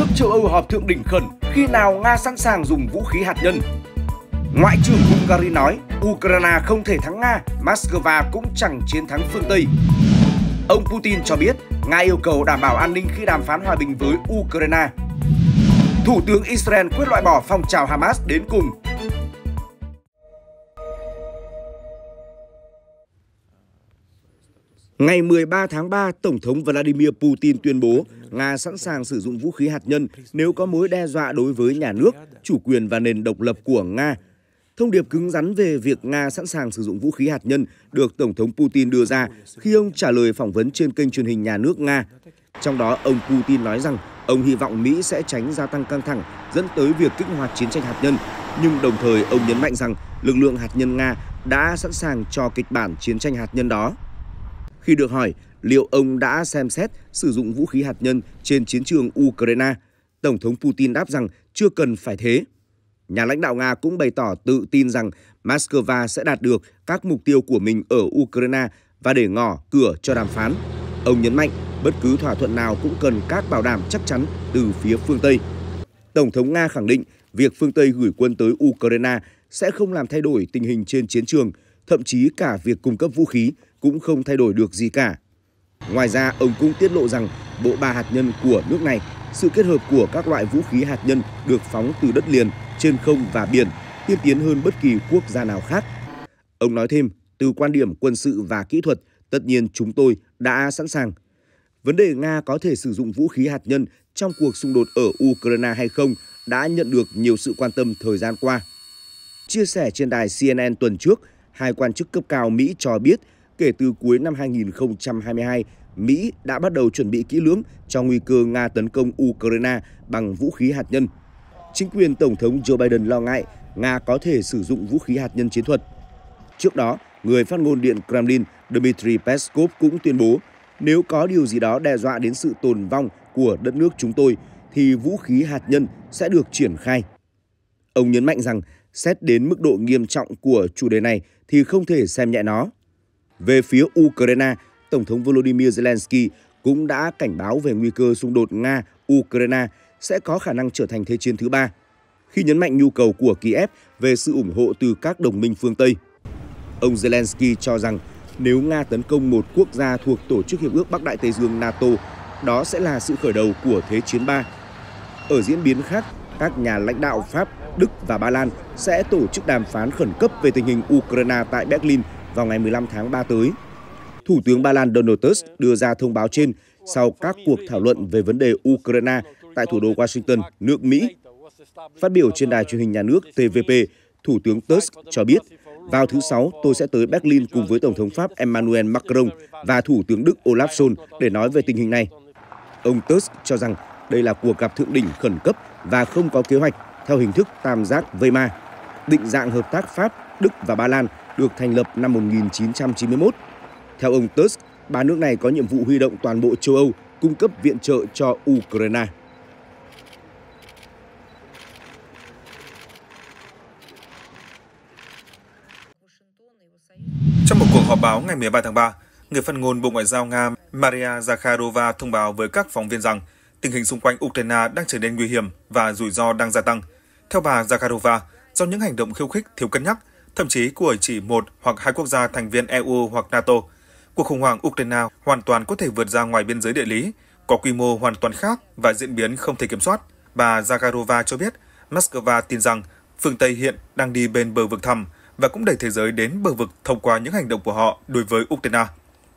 nước châu Âu họp thượng đỉnh khẩn khi nào Nga sẵn sàng dùng vũ khí hạt nhân. Ngoại trưởng Hungary nói Ukraine không thể thắng Nga, Moscow cũng chẳng chiến thắng phương Tây. Ông Putin cho biết Nga yêu cầu đảm bảo an ninh khi đàm phán hòa bình với Ukraine. Thủ tướng Israel quyết loại bỏ phong trào Hamas đến cùng Ngày 13 tháng 3, Tổng thống Vladimir Putin tuyên bố Nga sẵn sàng sử dụng vũ khí hạt nhân nếu có mối đe dọa đối với nhà nước, chủ quyền và nền độc lập của Nga. Thông điệp cứng rắn về việc Nga sẵn sàng sử dụng vũ khí hạt nhân được Tổng thống Putin đưa ra khi ông trả lời phỏng vấn trên kênh truyền hình nhà nước Nga. Trong đó, ông Putin nói rằng ông hy vọng Mỹ sẽ tránh gia tăng căng thẳng dẫn tới việc kích hoạt chiến tranh hạt nhân, nhưng đồng thời ông nhấn mạnh rằng lực lượng hạt nhân Nga đã sẵn sàng cho kịch bản chiến tranh hạt nhân đó khi được hỏi liệu ông đã xem xét sử dụng vũ khí hạt nhân trên chiến trường Ukraine. Tổng thống Putin đáp rằng chưa cần phải thế. Nhà lãnh đạo Nga cũng bày tỏ tự tin rằng Moscow sẽ đạt được các mục tiêu của mình ở Ukraine và để ngỏ cửa cho đàm phán. Ông nhấn mạnh bất cứ thỏa thuận nào cũng cần các bảo đảm chắc chắn từ phía phương Tây. Tổng thống Nga khẳng định việc phương Tây gửi quân tới Ukraine sẽ không làm thay đổi tình hình trên chiến trường, thậm chí cả việc cung cấp vũ khí cũng không thay đổi được gì cả. Ngoài ra, ông cũng tiết lộ rằng bộ ba hạt nhân của nước này, sự kết hợp của các loại vũ khí hạt nhân được phóng từ đất liền, trên không và biển, tiên tiến hơn bất kỳ quốc gia nào khác. Ông nói thêm, từ quan điểm quân sự và kỹ thuật, tất nhiên chúng tôi đã sẵn sàng. Vấn đề Nga có thể sử dụng vũ khí hạt nhân trong cuộc xung đột ở Ukraine hay không đã nhận được nhiều sự quan tâm thời gian qua. Chia sẻ trên đài CNN tuần trước, hai quan chức cấp cao Mỹ cho biết kể từ cuối năm 2022, Mỹ đã bắt đầu chuẩn bị kỹ lưỡng cho nguy cơ Nga tấn công Ukraine bằng vũ khí hạt nhân. Chính quyền Tổng thống Joe Biden lo ngại Nga có thể sử dụng vũ khí hạt nhân chiến thuật. Trước đó, người phát ngôn Điện Kremlin Dmitry Peskov cũng tuyên bố nếu có điều gì đó đe dọa đến sự tồn vong của đất nước chúng tôi thì vũ khí hạt nhân sẽ được triển khai. Ông nhấn mạnh rằng xét đến mức độ nghiêm trọng của chủ đề này thì không thể xem nhẹ nó. Về phía Ukraine, Tổng thống Volodymyr Zelensky cũng đã cảnh báo về nguy cơ xung đột Nga-Ukraine sẽ có khả năng trở thành thế chiến thứ ba, khi nhấn mạnh nhu cầu của Kiev về sự ủng hộ từ các đồng minh phương Tây. Ông Zelensky cho rằng nếu Nga tấn công một quốc gia thuộc Tổ chức Hiệp ước Bắc Đại Tây Dương NATO, đó sẽ là sự khởi đầu của Thế chiến ba. Ở diễn biến khác, các nhà lãnh đạo Pháp, Đức và Ba Lan sẽ tổ chức đàm phán khẩn cấp về tình hình Ukraine tại Berlin vào ngày 15 tháng 3 tới. Thủ tướng Ba Lan Donald Tusk đưa ra thông báo trên sau các cuộc thảo luận về vấn đề Ukraine tại thủ đô Washington, nước Mỹ. Phát biểu trên đài truyền hình nhà nước TVP, Thủ tướng Tusk cho biết, vào thứ Sáu, tôi sẽ tới Berlin cùng với Tổng thống Pháp Emmanuel Macron và Thủ tướng Đức Olaf Scholz để nói về tình hình này. Ông Tusk cho rằng đây là cuộc gặp thượng đỉnh khẩn cấp và không có kế hoạch theo hình thức tam giác Weimar. Định dạng hợp tác Pháp, Đức và Ba Lan – được thành lập năm 1991. Theo ông Tusk, ba nước này có nhiệm vụ huy động toàn bộ châu Âu cung cấp viện trợ cho Ukraine. Trong một cuộc họp báo ngày 13 tháng 3, người phát ngôn Bộ Ngoại giao Nga Maria Zakharova thông báo với các phóng viên rằng tình hình xung quanh Ukraine đang trở nên nguy hiểm và rủi ro đang gia tăng. Theo bà Zakharova, do những hành động khiêu khích thiếu cân nhắc, thậm chí của chỉ một hoặc hai quốc gia thành viên EU hoặc NATO. Cuộc khủng hoảng Ukraine hoàn toàn có thể vượt ra ngoài biên giới địa lý, có quy mô hoàn toàn khác và diễn biến không thể kiểm soát. Bà Zagarova cho biết, Moscow tin rằng phương Tây hiện đang đi bên bờ vực thẳm và cũng đẩy thế giới đến bờ vực thông qua những hành động của họ đối với Ukraine.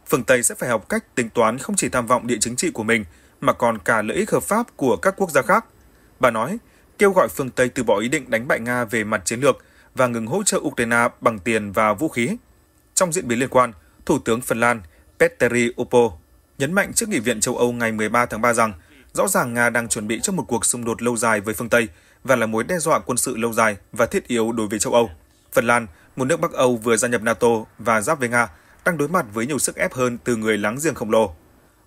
Phương Tây sẽ phải học cách tính toán không chỉ tham vọng địa chính trị của mình, mà còn cả lợi ích hợp pháp của các quốc gia khác. Bà nói, kêu gọi phương Tây từ bỏ ý định đánh bại Nga về mặt chiến lược – và ngừng hỗ trợ Ukraine bằng tiền và vũ khí. Trong diễn biến liên quan, Thủ tướng Phần Lan Petteri Oppo nhấn mạnh trước Nghị viện châu Âu ngày 13 tháng 3 rằng rõ ràng Nga đang chuẩn bị cho một cuộc xung đột lâu dài với phương Tây và là mối đe dọa quân sự lâu dài và thiết yếu đối với châu Âu. Phần Lan, một nước Bắc Âu vừa gia nhập NATO và giáp với Nga, đang đối mặt với nhiều sức ép hơn từ người láng giềng khổng lồ.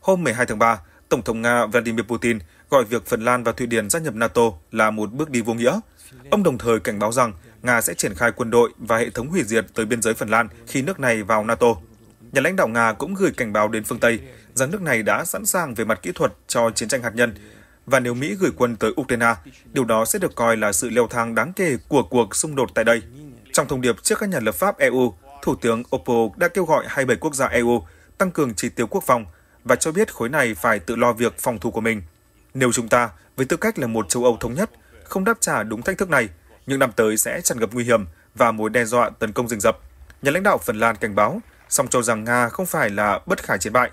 Hôm 12 tháng 3, Tổng thống Nga Vladimir Putin gọi việc Phần Lan và Thụy Điển gia nhập NATO là một bước đi vô nghĩa. Ông đồng thời cảnh báo rằng Nga sẽ triển khai quân đội và hệ thống hủy diệt tới biên giới Phần Lan khi nước này vào NATO. Nhà lãnh đạo Nga cũng gửi cảnh báo đến phương Tây rằng nước này đã sẵn sàng về mặt kỹ thuật cho chiến tranh hạt nhân và nếu Mỹ gửi quân tới Ukraine, điều đó sẽ được coi là sự leo thang đáng kể của cuộc xung đột tại đây. Trong thông điệp trước các nhà lập pháp EU, Thủ tướng Oppo đã kêu gọi 27 quốc gia EU tăng cường chi tiêu quốc phòng và cho biết khối này phải tự lo việc phòng thủ của mình. Nếu chúng ta, với tư cách là một châu Âu thống nhất, không đáp trả đúng thách thức này, những năm tới sẽ tràn ngập nguy hiểm và mối đe dọa tấn công rình rập. Nhà lãnh đạo Phần Lan cảnh báo, song cho rằng Nga không phải là bất khả chiến bại.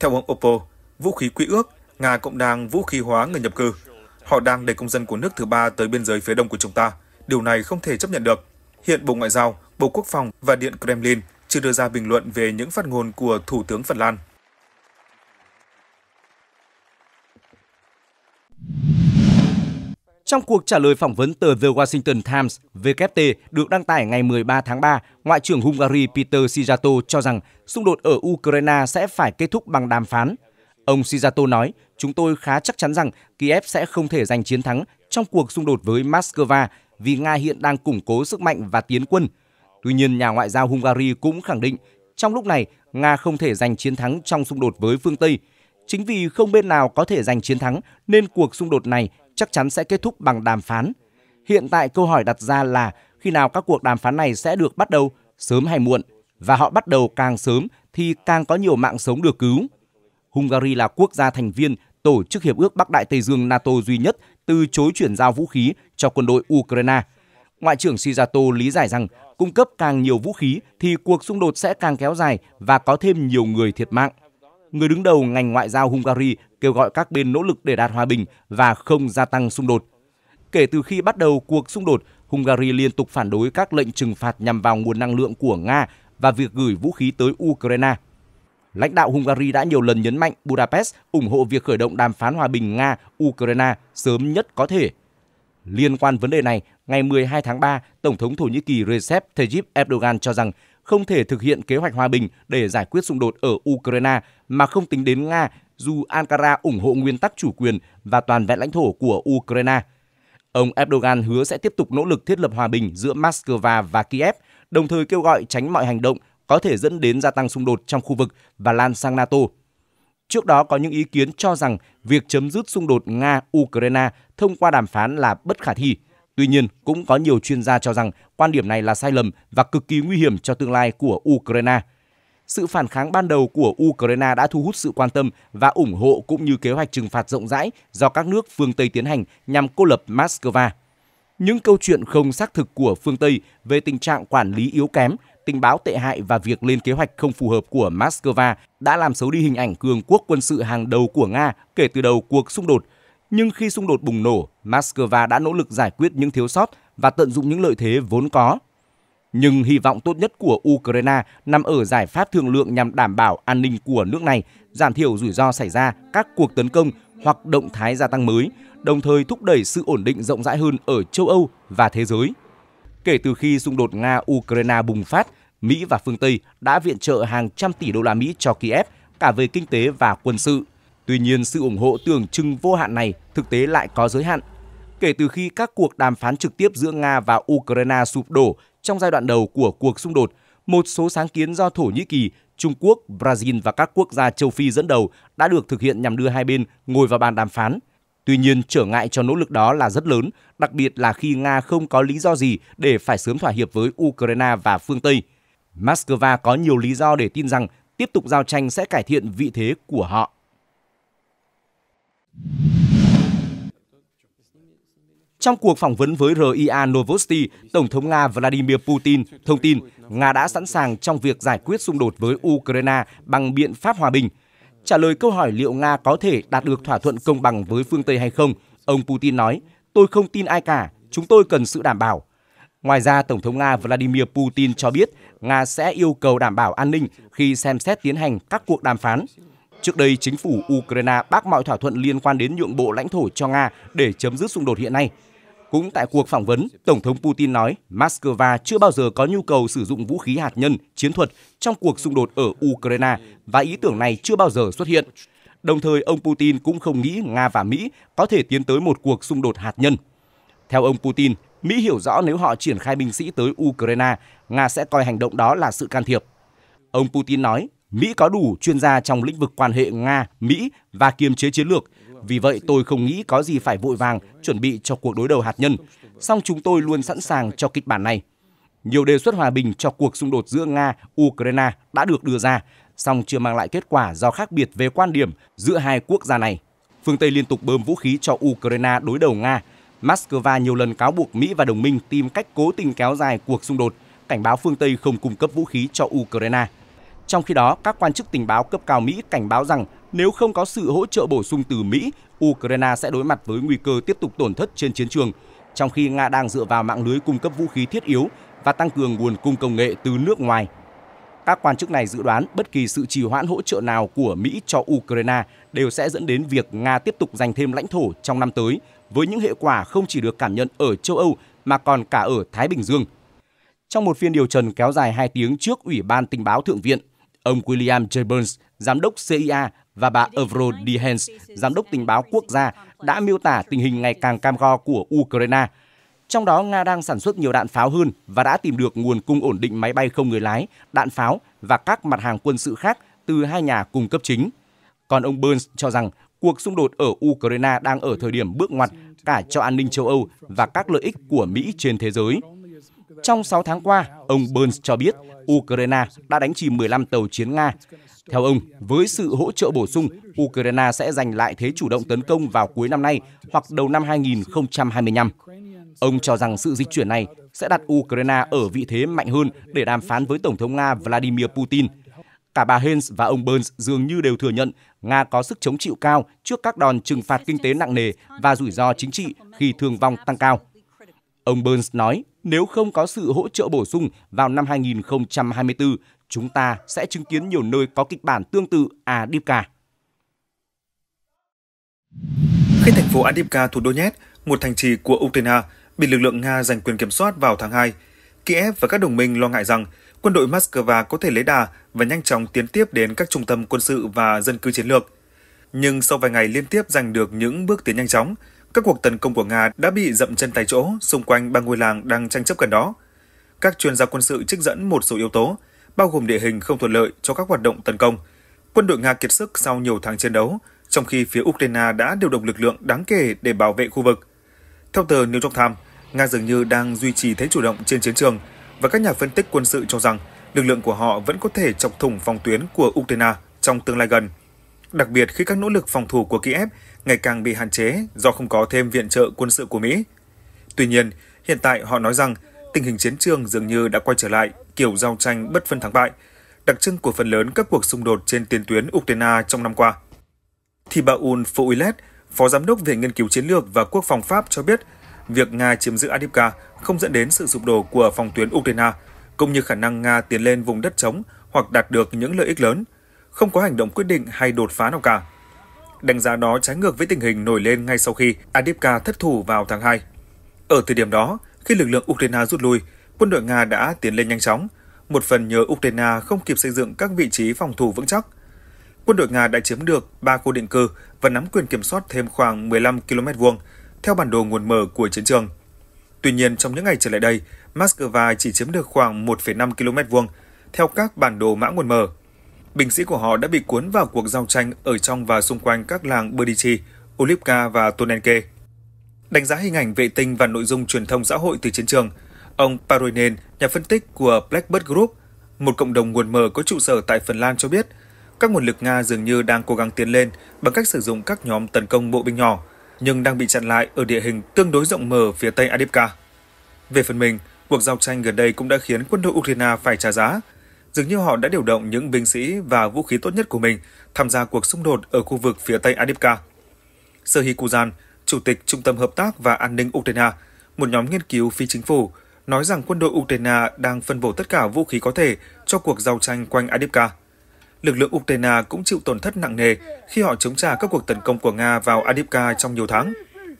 Theo ông Oppo, vũ khí quỹ ước, Nga cũng đang vũ khí hóa người nhập cư. Họ đang để công dân của nước thứ ba tới biên giới phía đông của chúng ta. Điều này không thể chấp nhận được. Hiện Bộ Ngoại giao, Bộ Quốc phòng và Điện Kremlin chưa đưa ra bình luận về những phát ngôn của Thủ tướng Phần Lan. Trong cuộc trả lời phỏng vấn tờ The Washington Times, WT được đăng tải ngày 13 tháng 3, Ngoại trưởng Hungary Peter Szijjarto cho rằng xung đột ở Ukraine sẽ phải kết thúc bằng đàm phán. Ông Szijjarto nói, chúng tôi khá chắc chắn rằng Kiev sẽ không thể giành chiến thắng trong cuộc xung đột với Moscow vì Nga hiện đang củng cố sức mạnh và tiến quân. Tuy nhiên, nhà ngoại giao Hungary cũng khẳng định, trong lúc này, Nga không thể giành chiến thắng trong xung đột với phương Tây. Chính vì không bên nào có thể giành chiến thắng nên cuộc xung đột này chắc chắn sẽ kết thúc bằng đàm phán. Hiện tại câu hỏi đặt ra là khi nào các cuộc đàm phán này sẽ được bắt đầu, sớm hay muộn, và họ bắt đầu càng sớm thì càng có nhiều mạng sống được cứu. Hungary là quốc gia thành viên tổ chức Hiệp ước Bắc Đại Tây Dương NATO duy nhất từ chối chuyển giao vũ khí cho quân đội Ukraine. Ngoại trưởng Shizato lý giải rằng cung cấp càng nhiều vũ khí thì cuộc xung đột sẽ càng kéo dài và có thêm nhiều người thiệt mạng người đứng đầu ngành ngoại giao Hungary kêu gọi các bên nỗ lực để đạt hòa bình và không gia tăng xung đột. Kể từ khi bắt đầu cuộc xung đột, Hungary liên tục phản đối các lệnh trừng phạt nhằm vào nguồn năng lượng của Nga và việc gửi vũ khí tới Ukraine. Lãnh đạo Hungary đã nhiều lần nhấn mạnh Budapest ủng hộ việc khởi động đàm phán hòa bình Nga-Ukraine sớm nhất có thể. Liên quan vấn đề này, ngày 12 tháng 3, Tổng thống Thổ Nhĩ Kỳ Recep Tayyip Erdogan cho rằng không thể thực hiện kế hoạch hòa bình để giải quyết xung đột ở Ukraine mà không tính đến Nga dù Ankara ủng hộ nguyên tắc chủ quyền và toàn vẹn lãnh thổ của Ukraine. Ông Erdogan hứa sẽ tiếp tục nỗ lực thiết lập hòa bình giữa Moscow và Kiev, đồng thời kêu gọi tránh mọi hành động có thể dẫn đến gia tăng xung đột trong khu vực và lan sang NATO. Trước đó có những ý kiến cho rằng việc chấm dứt xung đột Nga-Ukraine thông qua đàm phán là bất khả thi. Tuy nhiên, cũng có nhiều chuyên gia cho rằng quan điểm này là sai lầm và cực kỳ nguy hiểm cho tương lai của Ukraine – sự phản kháng ban đầu của Ukraine đã thu hút sự quan tâm và ủng hộ cũng như kế hoạch trừng phạt rộng rãi do các nước phương Tây tiến hành nhằm cô lập Moscow. Những câu chuyện không xác thực của phương Tây về tình trạng quản lý yếu kém, tình báo tệ hại và việc lên kế hoạch không phù hợp của Moscow đã làm xấu đi hình ảnh cường quốc quân sự hàng đầu của Nga kể từ đầu cuộc xung đột. Nhưng khi xung đột bùng nổ, Moscow đã nỗ lực giải quyết những thiếu sót và tận dụng những lợi thế vốn có nhưng hy vọng tốt nhất của Ukraine nằm ở giải pháp thương lượng nhằm đảm bảo an ninh của nước này, giảm thiểu rủi ro xảy ra các cuộc tấn công hoặc động thái gia tăng mới, đồng thời thúc đẩy sự ổn định rộng rãi hơn ở châu Âu và thế giới. Kể từ khi xung đột Nga-Ukraine bùng phát, Mỹ và phương Tây đã viện trợ hàng trăm tỷ đô la Mỹ cho Kiev cả về kinh tế và quân sự. Tuy nhiên, sự ủng hộ tưởng chừng vô hạn này thực tế lại có giới hạn. Kể từ khi các cuộc đàm phán trực tiếp giữa Nga và Ukraine sụp đổ trong giai đoạn đầu của cuộc xung đột, một số sáng kiến do Thổ Nhĩ Kỳ, Trung Quốc, Brazil và các quốc gia châu Phi dẫn đầu đã được thực hiện nhằm đưa hai bên ngồi vào bàn đàm phán. Tuy nhiên, trở ngại cho nỗ lực đó là rất lớn, đặc biệt là khi Nga không có lý do gì để phải sớm thỏa hiệp với Ukraine và phương Tây. Moscow có nhiều lý do để tin rằng tiếp tục giao tranh sẽ cải thiện vị thế của họ. Trong cuộc phỏng vấn với RIA Novosti, Tổng thống Nga Vladimir Putin thông tin Nga đã sẵn sàng trong việc giải quyết xung đột với Ukraine bằng biện pháp hòa bình. Trả lời câu hỏi liệu Nga có thể đạt được thỏa thuận công bằng với phương Tây hay không, ông Putin nói, tôi không tin ai cả, chúng tôi cần sự đảm bảo. Ngoài ra, Tổng thống Nga Vladimir Putin cho biết Nga sẽ yêu cầu đảm bảo an ninh khi xem xét tiến hành các cuộc đàm phán. Trước đây, chính phủ Ukraine bác mọi thỏa thuận liên quan đến nhượng bộ lãnh thổ cho Nga để chấm dứt xung đột hiện nay. Cũng tại cuộc phỏng vấn, Tổng thống Putin nói Moscow chưa bao giờ có nhu cầu sử dụng vũ khí hạt nhân, chiến thuật trong cuộc xung đột ở Ukraine và ý tưởng này chưa bao giờ xuất hiện. Đồng thời, ông Putin cũng không nghĩ Nga và Mỹ có thể tiến tới một cuộc xung đột hạt nhân. Theo ông Putin, Mỹ hiểu rõ nếu họ triển khai binh sĩ tới Ukraine, Nga sẽ coi hành động đó là sự can thiệp. Ông Putin nói, Mỹ có đủ chuyên gia trong lĩnh vực quan hệ Nga-Mỹ và kiềm chế chiến lược – vì vậy tôi không nghĩ có gì phải vội vàng chuẩn bị cho cuộc đối đầu hạt nhân, song chúng tôi luôn sẵn sàng cho kịch bản này. Nhiều đề xuất hòa bình cho cuộc xung đột giữa Nga, Ukraine đã được đưa ra, song chưa mang lại kết quả do khác biệt về quan điểm giữa hai quốc gia này. Phương Tây liên tục bơm vũ khí cho Ukraine đối đầu Nga. Moscow nhiều lần cáo buộc Mỹ và đồng minh tìm cách cố tình kéo dài cuộc xung đột, cảnh báo phương Tây không cung cấp vũ khí cho Ukraine. Trong khi đó, các quan chức tình báo cấp cao Mỹ cảnh báo rằng nếu không có sự hỗ trợ bổ sung từ Mỹ, Ukraine sẽ đối mặt với nguy cơ tiếp tục tổn thất trên chiến trường, trong khi Nga đang dựa vào mạng lưới cung cấp vũ khí thiết yếu và tăng cường nguồn cung công nghệ từ nước ngoài. Các quan chức này dự đoán bất kỳ sự trì hoãn hỗ trợ nào của Mỹ cho Ukraine đều sẽ dẫn đến việc Nga tiếp tục giành thêm lãnh thổ trong năm tới, với những hệ quả không chỉ được cảm nhận ở châu Âu mà còn cả ở Thái Bình Dương. Trong một phiên điều trần kéo dài 2 tiếng trước Ủy ban Tình báo Thượng viện, ông William J. Burns, giám đốc CIA và bà Evrodi Hens, giám đốc tình báo quốc gia, đã miêu tả tình hình ngày càng cam go của Ukraine. Trong đó, Nga đang sản xuất nhiều đạn pháo hơn và đã tìm được nguồn cung ổn định máy bay không người lái, đạn pháo và các mặt hàng quân sự khác từ hai nhà cung cấp chính. Còn ông Burns cho rằng cuộc xung đột ở Ukraine đang ở thời điểm bước ngoặt cả cho an ninh châu Âu và các lợi ích của Mỹ trên thế giới. Trong 6 tháng qua, ông Burns cho biết Ukraine đã đánh chìm 15 tàu chiến Nga, theo ông, với sự hỗ trợ bổ sung, Ukraine sẽ giành lại thế chủ động tấn công vào cuối năm nay hoặc đầu năm 2025. Ông cho rằng sự di chuyển này sẽ đặt Ukraine ở vị thế mạnh hơn để đàm phán với Tổng thống Nga Vladimir Putin. Cả bà Hens và ông Burns dường như đều thừa nhận Nga có sức chống chịu cao trước các đòn trừng phạt kinh tế nặng nề và rủi ro chính trị khi thương vong tăng cao. Ông Burns nói, nếu không có sự hỗ trợ bổ sung vào năm 2024, chúng ta sẽ chứng kiến nhiều nơi có kịch bản tương tự à, Adipka. Khi thành phố Adipka đô Donetsk, một thành trì của Ukraine, bị lực lượng Nga giành quyền kiểm soát vào tháng 2, Kiev và các đồng minh lo ngại rằng quân đội Moscow có thể lấy đà và nhanh chóng tiến tiếp đến các trung tâm quân sự và dân cư chiến lược. Nhưng sau vài ngày liên tiếp giành được những bước tiến nhanh chóng, các cuộc tấn công của Nga đã bị dậm chân tại chỗ xung quanh ba ngôi làng đang tranh chấp gần đó. Các chuyên gia quân sự trích dẫn một số yếu tố, bao gồm địa hình không thuận lợi cho các hoạt động tấn công. Quân đội Nga kiệt sức sau nhiều tháng chiến đấu, trong khi phía Ukraine đã điều động lực lượng đáng kể để bảo vệ khu vực. Theo tờ New York Times, Nga dường như đang duy trì thế chủ động trên chiến trường và các nhà phân tích quân sự cho rằng lực lượng của họ vẫn có thể chọc thủng phòng tuyến của Ukraine trong tương lai gần, đặc biệt khi các nỗ lực phòng thủ của Kiev ngày càng bị hạn chế do không có thêm viện trợ quân sự của Mỹ. Tuy nhiên, hiện tại họ nói rằng tình hình chiến trường dường như đã quay trở lại kiểu giao tranh bất phân thắng bại, đặc trưng của phần lớn các cuộc xung đột trên tiền tuyến Ukraine trong năm qua. Thì Thibaun Fouillet, Phó Giám đốc về Nghiên cứu Chiến lược và Quốc phòng Pháp cho biết, việc Nga chiếm giữ Adivka không dẫn đến sự sụp đổ của phòng tuyến Ukraine, cũng như khả năng Nga tiến lên vùng đất trống hoặc đạt được những lợi ích lớn, không có hành động quyết định hay đột phá nào cả. Đánh giá đó trái ngược với tình hình nổi lên ngay sau khi Adivka thất thủ vào tháng 2. Ở thời điểm đó, khi lực lượng Ukraine rút lui, quân đội Nga đã tiến lên nhanh chóng, một phần nhờ Ukraine không kịp xây dựng các vị trí phòng thủ vững chắc. Quân đội Nga đã chiếm được 3 khu định cư và nắm quyền kiểm soát thêm khoảng 15 km vuông, theo bản đồ nguồn mở của chiến trường. Tuy nhiên, trong những ngày trở lại đây, Moscow chỉ chiếm được khoảng 1,5 km vuông, theo các bản đồ mã nguồn mở. Binh sĩ của họ đã bị cuốn vào cuộc giao tranh ở trong và xung quanh các làng Berdichi, Olivka và Tonenke. Đánh giá hình ảnh vệ tinh và nội dung truyền thông xã hội từ chiến trường – Ông Paroinen, nhà phân tích của Blackbird Group, một cộng đồng nguồn mở có trụ sở tại Phần Lan cho biết, các nguồn lực Nga dường như đang cố gắng tiến lên bằng cách sử dụng các nhóm tấn công bộ binh nhỏ, nhưng đang bị chặn lại ở địa hình tương đối rộng mở phía tây Adipka. Về phần mình, cuộc giao tranh gần đây cũng đã khiến quân đội Ukraine phải trả giá. Dường như họ đã điều động những binh sĩ và vũ khí tốt nhất của mình tham gia cuộc xung đột ở khu vực phía tây Adipka. Serhiy Kuzan, Chủ tịch Trung tâm Hợp tác và An ninh Ukraine, một nhóm nghiên cứu phi chính phủ, nói rằng quân đội Ukraine đang phân bổ tất cả vũ khí có thể cho cuộc giao tranh quanh Adipka. Lực lượng Ukraine cũng chịu tổn thất nặng nề khi họ chống trả các cuộc tấn công của Nga vào Adipka trong nhiều tháng.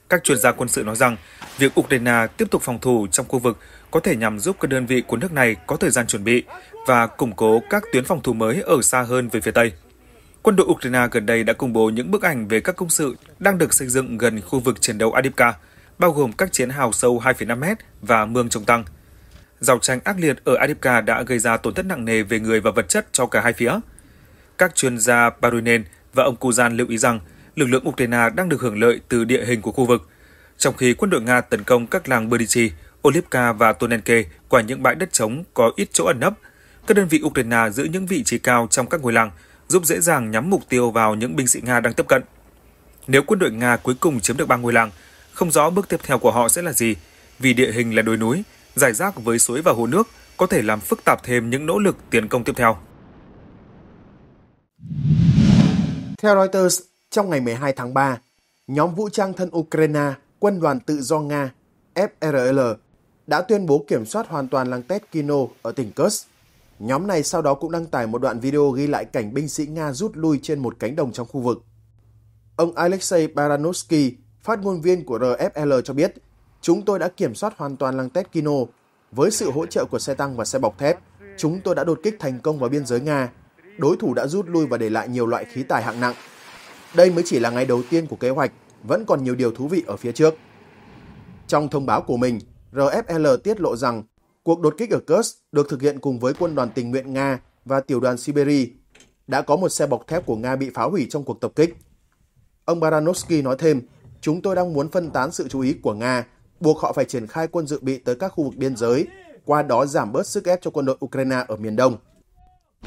Các chuyên gia quân sự nói rằng, việc Ukraine tiếp tục phòng thủ trong khu vực có thể nhằm giúp các đơn vị của nước này có thời gian chuẩn bị và củng cố các tuyến phòng thủ mới ở xa hơn về phía Tây. Quân đội Ukraine gần đây đã công bố những bức ảnh về các công sự đang được xây dựng gần khu vực chiến đấu Adipka – bao gồm các chiến hào sâu 25 mét và mương trồng tăng. Giao tranh ác liệt ở Adipka đã gây ra tổn thất nặng nề về người và vật chất cho cả hai phía. Các chuyên gia Barunen và ông Kuzan lưu ý rằng lực lượng Ukraine đang được hưởng lợi từ địa hình của khu vực, trong khi quân đội Nga tấn công các làng Berdichi, Olivka và Tonenke qua những bãi đất trống có ít chỗ ẩn nấp. Các đơn vị Ukraine giữ những vị trí cao trong các ngôi làng, giúp dễ dàng nhắm mục tiêu vào những binh sĩ Nga đang tiếp cận. Nếu quân đội Nga cuối cùng chiếm được ba ngôi làng, không rõ bước tiếp theo của họ sẽ là gì, vì địa hình là đồi núi, giải rác với suối và hồ nước có thể làm phức tạp thêm những nỗ lực tiến công tiếp theo. Theo Reuters, trong ngày 12 tháng 3, nhóm vũ trang thân Ukraine, quân đoàn tự do Nga, FRL, đã tuyên bố kiểm soát hoàn toàn làng Tetkino ở tỉnh Kursk. Nhóm này sau đó cũng đăng tải một đoạn video ghi lại cảnh binh sĩ Nga rút lui trên một cánh đồng trong khu vực. Ông Alexei Baranovsky, Phát ngôn viên của RFL cho biết, chúng tôi đã kiểm soát hoàn toàn làng thép Kino. Với sự hỗ trợ của xe tăng và xe bọc thép, chúng tôi đã đột kích thành công vào biên giới Nga. Đối thủ đã rút lui và để lại nhiều loại khí tài hạng nặng. Đây mới chỉ là ngày đầu tiên của kế hoạch, vẫn còn nhiều điều thú vị ở phía trước. Trong thông báo của mình, RFL tiết lộ rằng cuộc đột kích ở Kursk được thực hiện cùng với quân đoàn tình nguyện Nga và tiểu đoàn Siberia. Đã có một xe bọc thép của Nga bị phá hủy trong cuộc tập kích. Ông Baranovsky nói thêm, chúng tôi đang muốn phân tán sự chú ý của Nga, buộc họ phải triển khai quân dự bị tới các khu vực biên giới, qua đó giảm bớt sức ép cho quân đội Ukraine ở miền Đông.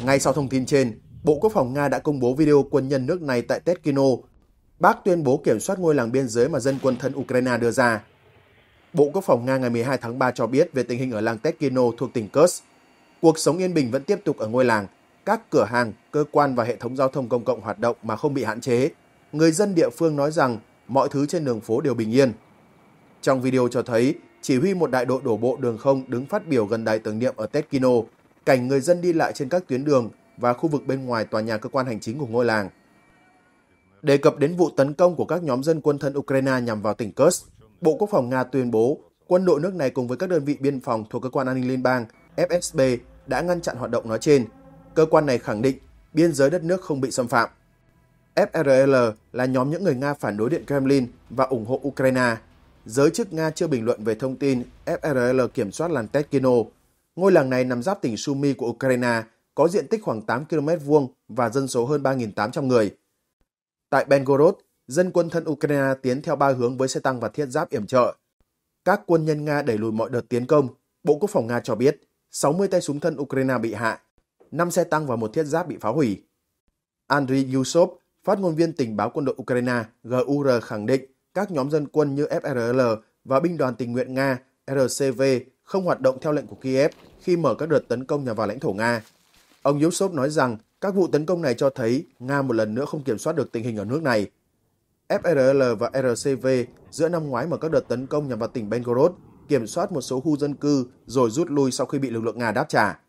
Ngay sau thông tin trên, Bộ Quốc phòng Nga đã công bố video quân nhân nước này tại Tetkino. Bác tuyên bố kiểm soát ngôi làng biên giới mà dân quân thân Ukraine đưa ra. Bộ Quốc phòng Nga ngày 12 tháng 3 cho biết về tình hình ở làng Tetkino thuộc tỉnh Kursk. Cuộc sống yên bình vẫn tiếp tục ở ngôi làng. Các cửa hàng, cơ quan và hệ thống giao thông công cộng hoạt động mà không bị hạn chế. Người dân địa phương nói rằng mọi thứ trên đường phố đều bình yên. Trong video cho thấy, chỉ huy một đại đội đổ bộ đường không đứng phát biểu gần đài tưởng niệm ở Tetkino, cảnh người dân đi lại trên các tuyến đường và khu vực bên ngoài tòa nhà cơ quan hành chính của ngôi làng. Đề cập đến vụ tấn công của các nhóm dân quân thân Ukraine nhằm vào tỉnh Kursk, Bộ Quốc phòng Nga tuyên bố quân đội nước này cùng với các đơn vị biên phòng thuộc Cơ quan An ninh Liên bang FSB đã ngăn chặn hoạt động nói trên. Cơ quan này khẳng định biên giới đất nước không bị xâm phạm. FRL là nhóm những người Nga phản đối Điện Kremlin và ủng hộ Ukraine. Giới chức Nga chưa bình luận về thông tin FRL kiểm soát làng Tetkino. Ngôi làng này nằm giáp tỉnh Sumy của Ukraine, có diện tích khoảng 8 km vuông và dân số hơn 3.800 người. Tại Belgorod, dân quân thân Ukraine tiến theo ba hướng với xe tăng và thiết giáp yểm trợ. Các quân nhân Nga đẩy lùi mọi đợt tiến công. Bộ Quốc phòng Nga cho biết 60 tay súng thân Ukraine bị hạ, 5 xe tăng và một thiết giáp bị phá hủy. Andriy Yusov, Phát ngôn viên tình báo quân đội Ukraine GUR khẳng định các nhóm dân quân như FRL và binh đoàn tình nguyện Nga RCV không hoạt động theo lệnh của Kiev khi mở các đợt tấn công nhằm vào lãnh thổ Nga. Ông Yusov nói rằng các vụ tấn công này cho thấy Nga một lần nữa không kiểm soát được tình hình ở nước này. FRL và RCV giữa năm ngoái mở các đợt tấn công nhằm vào tỉnh Belgorod, kiểm soát một số khu dân cư rồi rút lui sau khi bị lực lượng Nga đáp trả.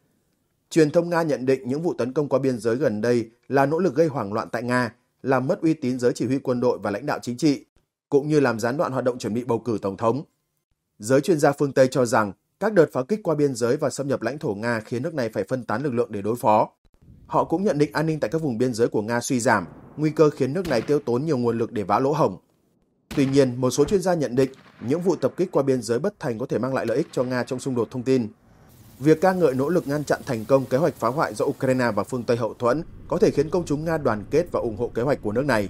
Truyền thông Nga nhận định những vụ tấn công qua biên giới gần đây là nỗ lực gây hoảng loạn tại Nga làm mất uy tín giới chỉ huy quân đội và lãnh đạo chính trị, cũng như làm gián đoạn hoạt động chuẩn bị bầu cử tổng thống. Giới chuyên gia phương Tây cho rằng các đợt pháo kích qua biên giới và xâm nhập lãnh thổ Nga khiến nước này phải phân tán lực lượng để đối phó. Họ cũng nhận định an ninh tại các vùng biên giới của Nga suy giảm, nguy cơ khiến nước này tiêu tốn nhiều nguồn lực để vá lỗ hổng. Tuy nhiên, một số chuyên gia nhận định những vụ tập kích qua biên giới bất thành có thể mang lại lợi ích cho Nga trong xung đột thông tin. Việc ca ngợi nỗ lực ngăn chặn thành công kế hoạch phá hoại do Ukraine và phương Tây hậu thuẫn có thể khiến công chúng Nga đoàn kết và ủng hộ kế hoạch của nước này.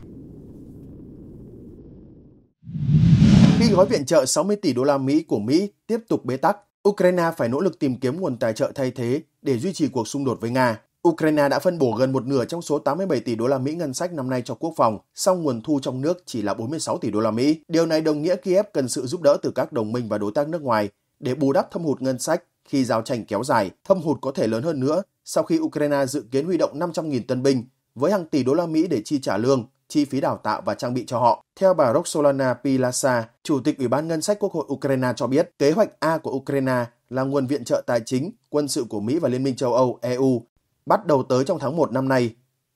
Khi gói viện trợ 60 tỷ đô la Mỹ của Mỹ tiếp tục bế tắc, Ukraine phải nỗ lực tìm kiếm nguồn tài trợ thay thế để duy trì cuộc xung đột với Nga. Ukraine đã phân bổ gần một nửa trong số 87 tỷ đô la Mỹ ngân sách năm nay cho quốc phòng, song nguồn thu trong nước chỉ là 46 tỷ đô la Mỹ. Điều này đồng nghĩa Kiev cần sự giúp đỡ từ các đồng minh và đối tác nước ngoài để bù đắp thâm hụt ngân sách khi giao tranh kéo dài, thâm hụt có thể lớn hơn nữa sau khi Ukraine dự kiến huy động 500.000 tân binh với hàng tỷ đô la Mỹ để chi trả lương, chi phí đào tạo và trang bị cho họ. Theo bà Roxolana Pilasa, Chủ tịch Ủy ban Ngân sách Quốc hội Ukraine cho biết, kế hoạch A của Ukraine là nguồn viện trợ tài chính, quân sự của Mỹ và Liên minh châu Âu, EU, bắt đầu tới trong tháng 1 năm nay.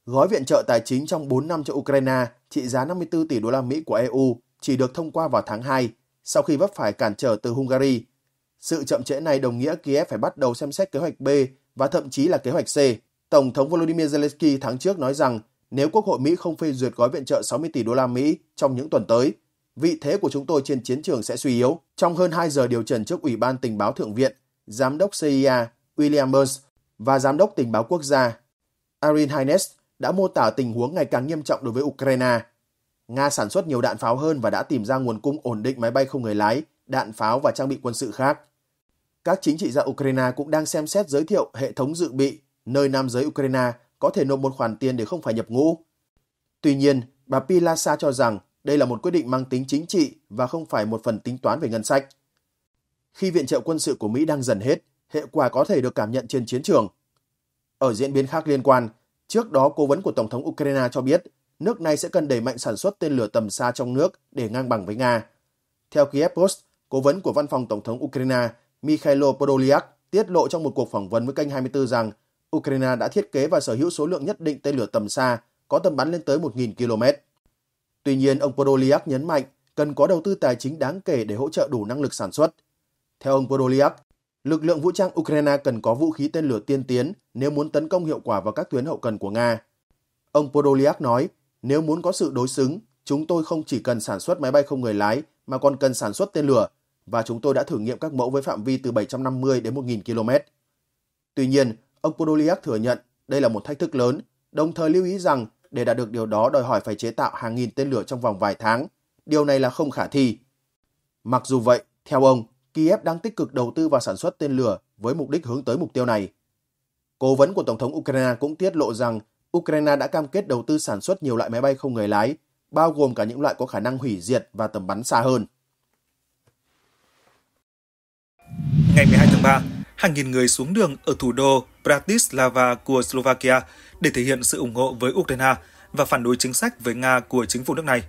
Gói viện trợ tài chính trong 4 năm cho Ukraine trị giá 54 tỷ đô la Mỹ của EU chỉ được thông qua vào tháng 2, sau khi vấp phải cản trở từ Hungary sự chậm trễ này đồng nghĩa Kiev phải bắt đầu xem xét kế hoạch B và thậm chí là kế hoạch C. Tổng thống Volodymyr Zelensky tháng trước nói rằng nếu Quốc hội Mỹ không phê duyệt gói viện trợ 60 tỷ đô la Mỹ trong những tuần tới, vị thế của chúng tôi trên chiến trường sẽ suy yếu. Trong hơn 2 giờ điều trần trước Ủy ban Tình báo Thượng viện, Giám đốc CIA William Burns và Giám đốc Tình báo Quốc gia Arin Hines đã mô tả tình huống ngày càng nghiêm trọng đối với Ukraine. Nga sản xuất nhiều đạn pháo hơn và đã tìm ra nguồn cung ổn định máy bay không người lái, đạn pháo và trang bị quân sự khác. Các chính trị gia Ukraine cũng đang xem xét giới thiệu hệ thống dự bị nơi nam giới Ukraine có thể nộp một khoản tiền để không phải nhập ngũ. Tuy nhiên, bà Pilasa cho rằng đây là một quyết định mang tính chính trị và không phải một phần tính toán về ngân sách. Khi viện trợ quân sự của Mỹ đang dần hết, hệ quả có thể được cảm nhận trên chiến trường. Ở diễn biến khác liên quan, trước đó cố vấn của Tổng thống Ukraine cho biết nước này sẽ cần đẩy mạnh sản xuất tên lửa tầm xa trong nước để ngang bằng với Nga. Theo Kiev Post, cố vấn của văn phòng Tổng thống Ukraine Mikhailo Podolyak tiết lộ trong một cuộc phỏng vấn với kênh 24 rằng Ukraine đã thiết kế và sở hữu số lượng nhất định tên lửa tầm xa có tầm bắn lên tới 1.000 km. Tuy nhiên, ông Podolyak nhấn mạnh cần có đầu tư tài chính đáng kể để hỗ trợ đủ năng lực sản xuất. Theo ông Podolyak, lực lượng vũ trang Ukraine cần có vũ khí tên lửa tiên tiến nếu muốn tấn công hiệu quả vào các tuyến hậu cần của Nga. Ông Podolyak nói, nếu muốn có sự đối xứng, chúng tôi không chỉ cần sản xuất máy bay không người lái mà còn cần sản xuất tên lửa và chúng tôi đã thử nghiệm các mẫu với phạm vi từ 750 đến 1.000 km. Tuy nhiên, ông Podolyak thừa nhận đây là một thách thức lớn, đồng thời lưu ý rằng để đạt được điều đó đòi hỏi phải chế tạo hàng nghìn tên lửa trong vòng vài tháng. Điều này là không khả thi. Mặc dù vậy, theo ông, Kiev đang tích cực đầu tư vào sản xuất tên lửa với mục đích hướng tới mục tiêu này. Cố vấn của Tổng thống Ukraine cũng tiết lộ rằng Ukraine đã cam kết đầu tư sản xuất nhiều loại máy bay không người lái, bao gồm cả những loại có khả năng hủy diệt và tầm bắn xa hơn. ngày 12 tháng 3, hàng nghìn người xuống đường ở thủ đô Bratislava của Slovakia để thể hiện sự ủng hộ với Ukraine và phản đối chính sách với Nga của chính phủ nước này.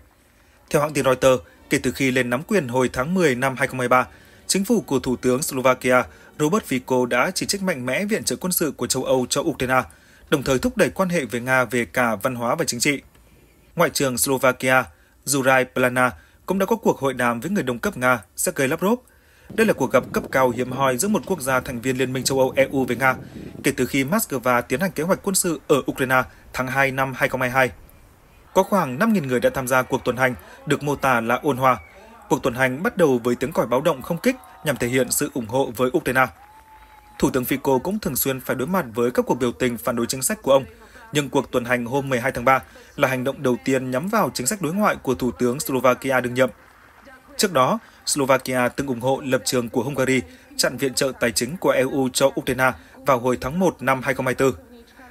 Theo hãng tin Reuters, kể từ khi lên nắm quyền hồi tháng 10 năm 2023, chính phủ của Thủ tướng Slovakia Robert Fico đã chỉ trích mạnh mẽ viện trợ quân sự của châu Âu cho Ukraine, đồng thời thúc đẩy quan hệ với Nga về cả văn hóa và chính trị. Ngoại trưởng Slovakia Juraj Plana cũng đã có cuộc hội đàm với người đồng cấp Nga Sergei Lavrov – đây là cuộc gặp cấp cao hiếm hoi giữa một quốc gia thành viên Liên minh châu Âu EU với Nga kể từ khi Moscow tiến hành kế hoạch quân sự ở Ukraine tháng 2 năm 2022. Có khoảng 5.000 người đã tham gia cuộc tuần hành, được mô tả là ôn hòa. Cuộc tuần hành bắt đầu với tiếng còi báo động không kích nhằm thể hiện sự ủng hộ với Ukraine. Thủ tướng Fico cũng thường xuyên phải đối mặt với các cuộc biểu tình phản đối chính sách của ông, nhưng cuộc tuần hành hôm 12 tháng 3 là hành động đầu tiên nhắm vào chính sách đối ngoại của Thủ tướng Slovakia đương nhiệm. Trước đó, Slovakia từng ủng hộ lập trường của Hungary chặn viện trợ tài chính của EU cho Ukraine vào hồi tháng 1 năm 2024.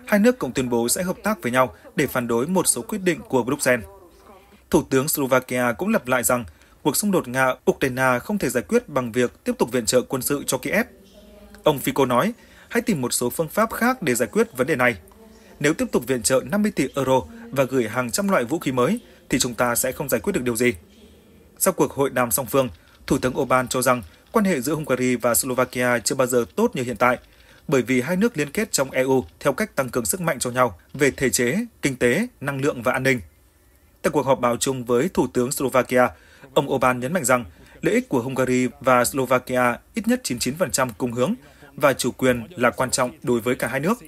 Hai nước cũng tuyên bố sẽ hợp tác với nhau để phản đối một số quyết định của Bruxelles. Thủ tướng Slovakia cũng lặp lại rằng cuộc xung đột Nga-Ukraine không thể giải quyết bằng việc tiếp tục viện trợ quân sự cho Kiev. Ông Fico nói, hãy tìm một số phương pháp khác để giải quyết vấn đề này. Nếu tiếp tục viện trợ 50 tỷ euro và gửi hàng trăm loại vũ khí mới, thì chúng ta sẽ không giải quyết được điều gì. Sau cuộc hội đàm song phương, Thủ tướng Orbán cho rằng quan hệ giữa Hungary và Slovakia chưa bao giờ tốt như hiện tại, bởi vì hai nước liên kết trong EU theo cách tăng cường sức mạnh cho nhau về thể chế, kinh tế, năng lượng và an ninh. Tại cuộc họp báo chung với Thủ tướng Slovakia, ông Orbán nhấn mạnh rằng lợi ích của Hungary và Slovakia ít nhất 99% cùng hướng và chủ quyền là quan trọng đối với cả hai nước.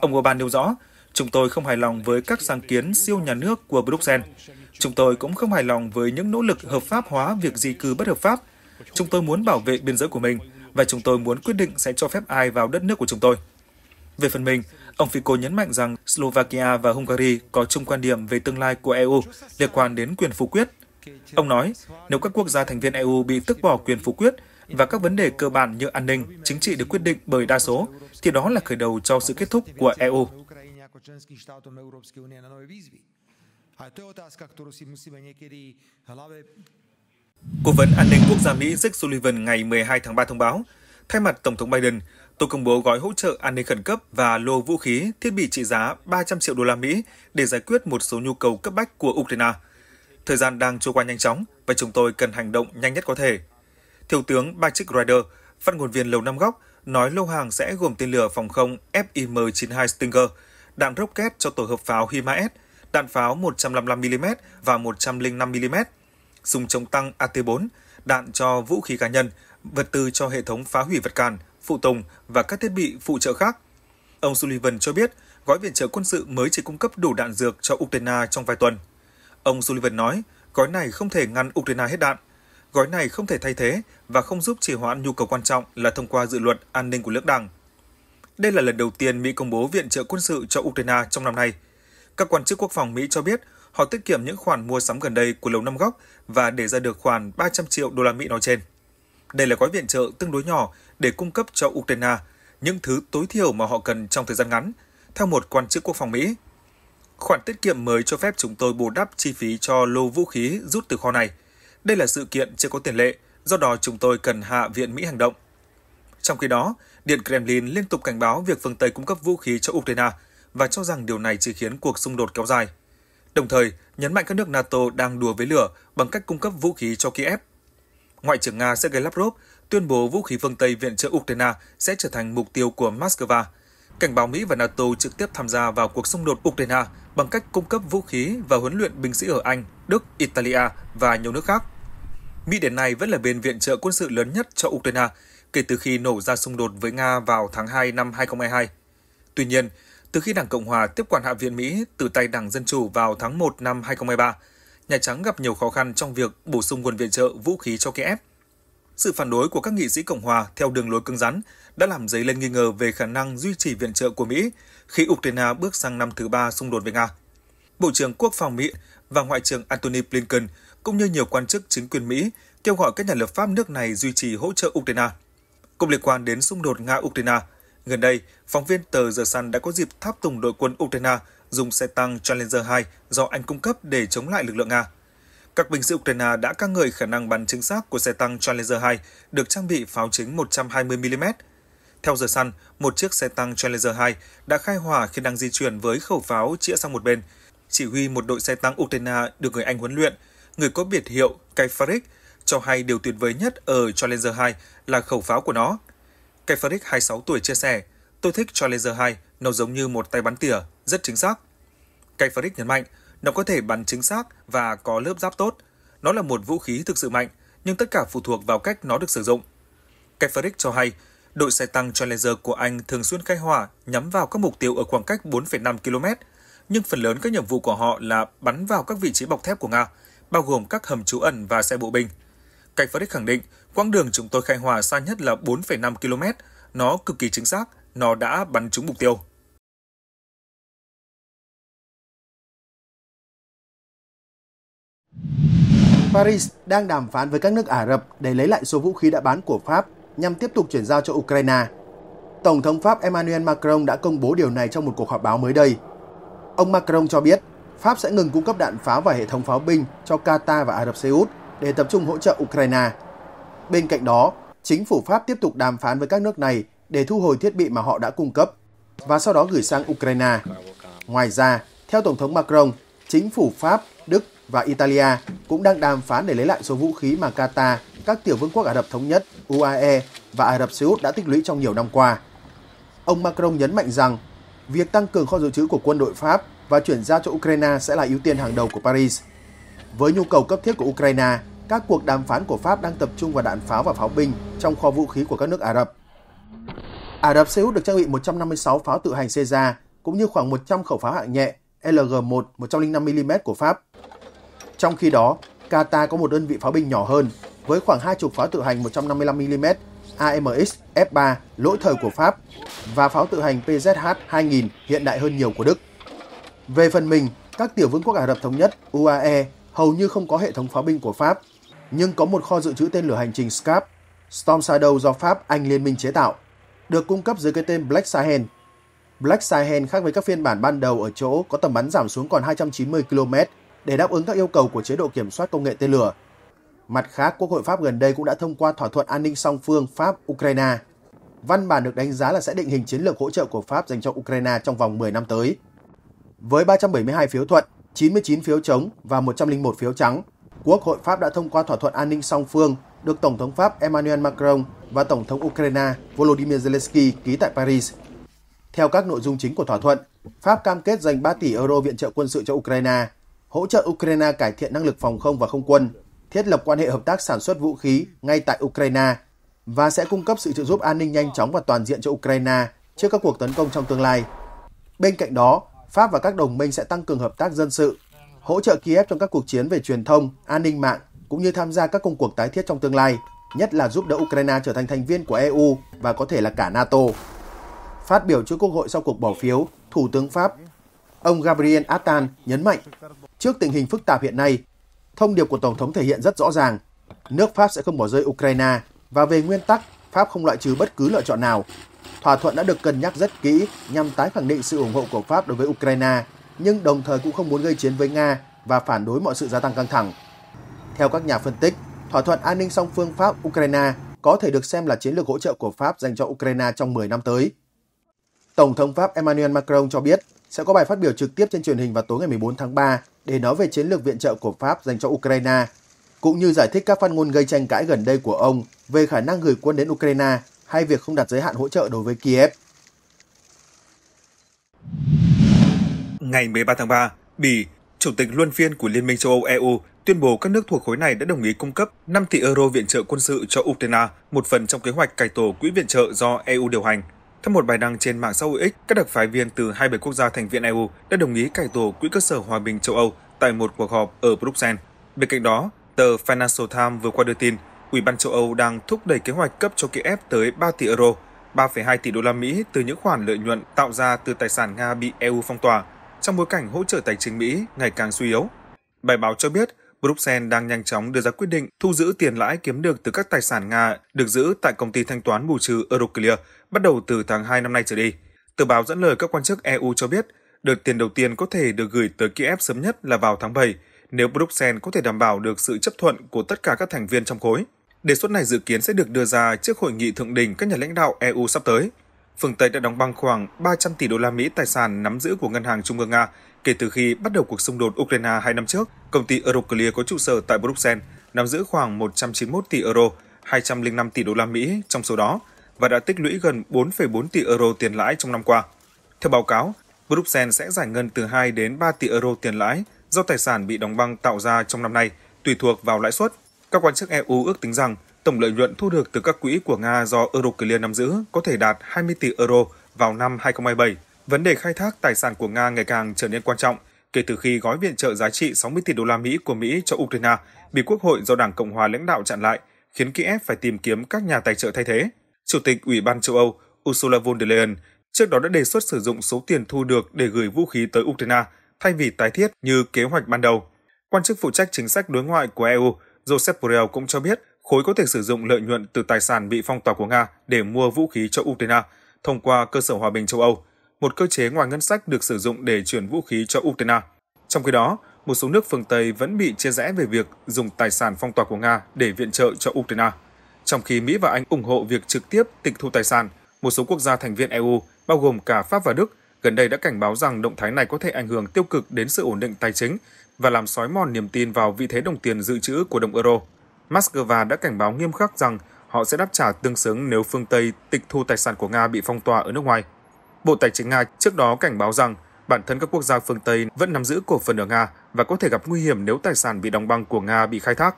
Ông Orbán nêu rõ, chúng tôi không hài lòng với các sáng kiến siêu nhà nước của Bruxelles, Chúng tôi cũng không hài lòng với những nỗ lực hợp pháp hóa việc di cư bất hợp pháp. Chúng tôi muốn bảo vệ biên giới của mình và chúng tôi muốn quyết định sẽ cho phép ai vào đất nước của chúng tôi. Về phần mình, ông Fico nhấn mạnh rằng Slovakia và Hungary có chung quan điểm về tương lai của EU liên quan đến quyền phủ quyết. Ông nói, nếu các quốc gia thành viên EU bị tước bỏ quyền phủ quyết và các vấn đề cơ bản như an ninh, chính trị được quyết định bởi đa số, thì đó là khởi đầu cho sự kết thúc của EU. A to je otázka, kterou si musíme někdy hlavě... Cố vấn an ninh quốc gia Mỹ Rick Sullivan ngày 12 tháng 3 thông báo, thay mặt Tổng thống Biden, tôi công bố gói hỗ trợ an ninh khẩn cấp và lô vũ khí, thiết bị trị giá 300 triệu đô la Mỹ để giải quyết một số nhu cầu cấp bách của Ukraine. Thời gian đang trôi qua nhanh chóng và chúng tôi cần hành động nhanh nhất có thể. Thiếu tướng Patrick Ryder, phát ngôn viên Lầu Năm Góc, nói lô hàng sẽ gồm tên lửa phòng không FIM-92 Stinger, đạn rocket cho tổ hợp pháo HIMARS đạn pháo 155mm và 105mm, súng chống tăng AT4, đạn cho vũ khí cá nhân, vật tư cho hệ thống phá hủy vật cản, phụ tùng và các thiết bị phụ trợ khác. Ông Sullivan cho biết, gói viện trợ quân sự mới chỉ cung cấp đủ đạn dược cho Ukraine trong vài tuần. Ông Sullivan nói, gói này không thể ngăn Ukraine hết đạn. Gói này không thể thay thế và không giúp trì hoãn nhu cầu quan trọng là thông qua dự luật an ninh của nước đảng. Đây là lần đầu tiên Mỹ công bố viện trợ quân sự cho Ukraine trong năm nay – các quan chức quốc phòng Mỹ cho biết họ tiết kiệm những khoản mua sắm gần đây của Lầu Năm Góc và để ra được khoảng 300 triệu đô la Mỹ nói trên. Đây là gói viện trợ tương đối nhỏ để cung cấp cho Ukraine những thứ tối thiểu mà họ cần trong thời gian ngắn, theo một quan chức quốc phòng Mỹ. Khoản tiết kiệm mới cho phép chúng tôi bù đắp chi phí cho lô vũ khí rút từ kho này. Đây là sự kiện chưa có tiền lệ, do đó chúng tôi cần hạ Viện Mỹ hành động. Trong khi đó, Điện Kremlin liên tục cảnh báo việc phương Tây cung cấp vũ khí cho Ukraine – và cho rằng điều này chỉ khiến cuộc xung đột kéo dài. Đồng thời, nhấn mạnh các nước NATO đang đùa với lửa bằng cách cung cấp vũ khí cho Kiev. Ngoại trưởng Nga Sergei Lavrov tuyên bố vũ khí phương Tây viện trợ Ukraine sẽ trở thành mục tiêu của Moscow, cảnh báo Mỹ và NATO trực tiếp tham gia vào cuộc xung đột Ukraine bằng cách cung cấp vũ khí và huấn luyện binh sĩ ở Anh, Đức, Italia và nhiều nước khác. Mỹ đến nay vẫn là bên viện trợ quân sự lớn nhất cho Ukraine kể từ khi nổ ra xung đột với Nga vào tháng 2 năm 2022. Tuy nhiên, từ khi Đảng Cộng Hòa tiếp quản Hạ viện Mỹ từ tay Đảng Dân Chủ vào tháng 1 năm 2023, Nhà Trắng gặp nhiều khó khăn trong việc bổ sung nguồn viện trợ vũ khí cho Kiev. Sự phản đối của các nghị sĩ Cộng Hòa theo đường lối cứng rắn đã làm dấy lên nghi ngờ về khả năng duy trì viện trợ của Mỹ khi Ukraine bước sang năm thứ ba xung đột với Nga. Bộ trưởng Quốc phòng Mỹ và Ngoại trưởng Antony Blinken cũng như nhiều quan chức chính quyền Mỹ kêu gọi các nhà lập pháp nước này duy trì hỗ trợ Ukraine. Cũng liên quan đến xung đột Nga-Ukraine – Gần đây, phóng viên tờ The Sun đã có dịp tháp tùng đội quân Ukraine dùng xe tăng Challenger 2 do Anh cung cấp để chống lại lực lượng Nga. Các binh sĩ Ukraine đã ca ngợi khả năng bắn chính xác của xe tăng Challenger 2 được trang bị pháo chính 120mm. Theo The Sun, một chiếc xe tăng Challenger 2 đã khai hỏa khi đang di chuyển với khẩu pháo chĩa sang một bên. Chỉ huy một đội xe tăng Ukraine được người Anh huấn luyện, người có biệt hiệu Kaifarik, cho hay điều tuyệt vời nhất ở Challenger 2 là khẩu pháo của nó – Kefric 26 tuổi chia sẻ, tôi thích cho laser 2, nó giống như một tay bắn tỉa, rất chính xác. Kefric nhấn mạnh, nó có thể bắn chính xác và có lớp giáp tốt. Nó là một vũ khí thực sự mạnh, nhưng tất cả phụ thuộc vào cách nó được sử dụng. Kefric cho hay, đội xe tăng cho laser của Anh thường xuyên khai hỏa nhắm vào các mục tiêu ở khoảng cách 4,5 km, nhưng phần lớn các nhiệm vụ của họ là bắn vào các vị trí bọc thép của Nga, bao gồm các hầm trú ẩn và xe bộ binh – Cảnh Phật khẳng định, quãng đường chúng tôi khai hỏa xa nhất là 4,5 km. Nó cực kỳ chính xác, nó đã bắn trúng mục tiêu. Paris đang đàm phán với các nước Ả Rập để lấy lại số vũ khí đã bán của Pháp nhằm tiếp tục chuyển giao cho Ukraine. Tổng thống Pháp Emmanuel Macron đã công bố điều này trong một cuộc họp báo mới đây. Ông Macron cho biết Pháp sẽ ngừng cung cấp đạn pháo và hệ thống pháo binh cho Qatar và Ả Rập Xê Út để tập trung hỗ trợ Ukraine. Bên cạnh đó, chính phủ Pháp tiếp tục đàm phán với các nước này để thu hồi thiết bị mà họ đã cung cấp và sau đó gửi sang Ukraine. Ngoài ra, theo Tổng thống Macron, chính phủ Pháp, Đức và Italia cũng đang đàm phán để lấy lại số vũ khí mà Qatar, các tiểu vương quốc Ả Rập Thống Nhất, UAE và Ả Rập Xê Út đã tích lũy trong nhiều năm qua. Ông Macron nhấn mạnh rằng việc tăng cường kho dự trữ của quân đội Pháp và chuyển giao cho Ukraine sẽ là ưu tiên hàng đầu của Paris. Với nhu cầu cấp thiết của Ukraine, các cuộc đàm phán của Pháp đang tập trung vào đạn pháo và pháo binh trong kho vũ khí của các nước Ả Rập. Ả Rập Xê Út được trang bị 156 pháo tự hành Caesar cũng như khoảng 100 khẩu pháo hạng nhẹ LG-1 105mm của Pháp. Trong khi đó, Qatar có một đơn vị pháo binh nhỏ hơn với khoảng 20 pháo tự hành 155mm AMX F3 lỗi thời của Pháp và pháo tự hành PZH 2000 hiện đại hơn nhiều của Đức. Về phần mình, các tiểu vương quốc Ả Rập Thống Nhất UAE hầu như không có hệ thống pháo binh của Pháp, nhưng có một kho dự trữ tên lửa hành trình SCAP, Storm Shadow do Pháp Anh Liên minh chế tạo, được cung cấp dưới cái tên Black Sahel. Black Sahel khác với các phiên bản ban đầu ở chỗ có tầm bắn giảm xuống còn 290 km để đáp ứng các yêu cầu của chế độ kiểm soát công nghệ tên lửa. Mặt khác, Quốc hội Pháp gần đây cũng đã thông qua thỏa thuận an ninh song phương Pháp-Ukraine. Văn bản được đánh giá là sẽ định hình chiến lược hỗ trợ của Pháp dành cho Ukraine trong vòng 10 năm tới. Với 372 phiếu thuận, 99 phiếu chống và 101 phiếu trắng, Quốc hội Pháp đã thông qua thỏa thuận an ninh song phương được Tổng thống Pháp Emmanuel Macron và Tổng thống Ukraine Volodymyr Zelensky ký tại Paris. Theo các nội dung chính của thỏa thuận, Pháp cam kết dành 3 tỷ euro viện trợ quân sự cho Ukraine, hỗ trợ Ukraine cải thiện năng lực phòng không và không quân, thiết lập quan hệ hợp tác sản xuất vũ khí ngay tại Ukraine và sẽ cung cấp sự trợ giúp an ninh nhanh chóng và toàn diện cho Ukraine trước các cuộc tấn công trong tương lai. Bên cạnh đó, Pháp và các đồng minh sẽ tăng cường hợp tác dân sự, hỗ trợ Kiev trong các cuộc chiến về truyền thông, an ninh mạng cũng như tham gia các công cuộc tái thiết trong tương lai, nhất là giúp đỡ Ukraine trở thành thành viên của EU và có thể là cả NATO. Phát biểu trước Quốc hội sau cuộc bỏ phiếu, Thủ tướng Pháp, ông Gabriel Attal nhấn mạnh, trước tình hình phức tạp hiện nay, thông điệp của Tổng thống thể hiện rất rõ ràng, nước Pháp sẽ không bỏ rơi Ukraine và về nguyên tắc, Pháp không loại trừ bất cứ lựa chọn nào, Thỏa thuận đã được cân nhắc rất kỹ nhằm tái khẳng định sự ủng hộ của Pháp đối với Ukraine, nhưng đồng thời cũng không muốn gây chiến với Nga và phản đối mọi sự gia tăng căng thẳng. Theo các nhà phân tích, thỏa thuận an ninh song phương Pháp-Ukraine có thể được xem là chiến lược hỗ trợ của Pháp dành cho Ukraine trong 10 năm tới. Tổng thống Pháp Emmanuel Macron cho biết sẽ có bài phát biểu trực tiếp trên truyền hình vào tối ngày 14 tháng 3 để nói về chiến lược viện trợ của Pháp dành cho Ukraine, cũng như giải thích các phát ngôn gây tranh cãi gần đây của ông về khả năng gửi quân đến Ukraine hay việc không đặt giới hạn hỗ trợ đối với Kiev. Ngày 13 tháng 3, Bỉ, chủ tịch luân phiên của Liên minh châu Âu EU, tuyên bố các nước thuộc khối này đã đồng ý cung cấp 5 tỷ euro viện trợ quân sự cho Ukraine, một phần trong kế hoạch cải tổ quỹ viện trợ do EU điều hành. Theo một bài đăng trên mạng xã hội X, các đặc phái viên từ 27 quốc gia thành viên EU đã đồng ý cải tổ quỹ cơ sở hòa bình châu Âu tại một cuộc họp ở Bruxelles. Bên cạnh đó, tờ Financial Times vừa qua đưa tin Ủy ban châu Âu đang thúc đẩy kế hoạch cấp cho Kiev tới 3 tỷ euro, 3,2 tỷ đô la Mỹ từ những khoản lợi nhuận tạo ra từ tài sản Nga bị EU phong tỏa trong bối cảnh hỗ trợ tài chính Mỹ ngày càng suy yếu. Bài báo cho biết, Bruxelles đang nhanh chóng đưa ra quyết định thu giữ tiền lãi kiếm được từ các tài sản Nga được giữ tại công ty thanh toán bù trừ Euroclear bắt đầu từ tháng 2 năm nay trở đi. Tờ báo dẫn lời các quan chức EU cho biết, đợt tiền đầu tiên có thể được gửi tới Kiev sớm nhất là vào tháng 7, nếu Bruxelles có thể đảm bảo được sự chấp thuận của tất cả các thành viên trong khối. Đề xuất này dự kiến sẽ được đưa ra trước hội nghị thượng đỉnh các nhà lãnh đạo EU sắp tới. Phương Tây đã đóng băng khoảng 300 tỷ đô la Mỹ tài sản nắm giữ của Ngân hàng Trung ương Nga kể từ khi bắt đầu cuộc xung đột Ukraine hai năm trước. Công ty Euroclear có trụ sở tại Bruxelles nắm giữ khoảng 191 tỷ euro, 205 tỷ đô la Mỹ trong số đó và đã tích lũy gần 4,4 tỷ euro tiền lãi trong năm qua. Theo báo cáo, Bruxelles sẽ giải ngân từ 2 đến 3 tỷ euro tiền lãi do tài sản bị đóng băng tạo ra trong năm nay, tùy thuộc vào lãi suất các quan chức EU ước tính rằng tổng lợi nhuận thu được từ các quỹ của Nga do Euroclear nắm giữ có thể đạt 20 tỷ euro vào năm 2027. Vấn đề khai thác tài sản của Nga ngày càng trở nên quan trọng kể từ khi gói viện trợ giá trị 60 tỷ đô la Mỹ của Mỹ cho Ukraine bị Quốc hội do Đảng Cộng hòa lãnh đạo chặn lại, khiến Kiev phải tìm kiếm các nhà tài trợ thay thế. Chủ tịch Ủy ban châu Âu Ursula von der Leyen trước đó đã đề xuất sử dụng số tiền thu được để gửi vũ khí tới Ukraine thay vì tái thiết như kế hoạch ban đầu. Quan chức phụ trách chính sách đối ngoại của EU Joseph Borrell cũng cho biết khối có thể sử dụng lợi nhuận từ tài sản bị phong tỏa của Nga để mua vũ khí cho Ukraine thông qua cơ sở hòa bình châu Âu, một cơ chế ngoài ngân sách được sử dụng để chuyển vũ khí cho Ukraine. Trong khi đó, một số nước phương Tây vẫn bị chia rẽ về việc dùng tài sản phong tỏa của Nga để viện trợ cho Ukraine. Trong khi Mỹ và Anh ủng hộ việc trực tiếp tịch thu tài sản, một số quốc gia thành viên EU, bao gồm cả Pháp và Đức, gần đây đã cảnh báo rằng động thái này có thể ảnh hưởng tiêu cực đến sự ổn định tài chính và làm sói mòn niềm tin vào vị thế đồng tiền dự trữ của đồng euro. Moscow đã cảnh báo nghiêm khắc rằng họ sẽ đáp trả tương xứng nếu phương Tây tịch thu tài sản của Nga bị phong tỏa ở nước ngoài. Bộ Tài chính Nga trước đó cảnh báo rằng bản thân các quốc gia phương Tây vẫn nắm giữ cổ phần ở Nga và có thể gặp nguy hiểm nếu tài sản bị đóng băng của Nga bị khai thác.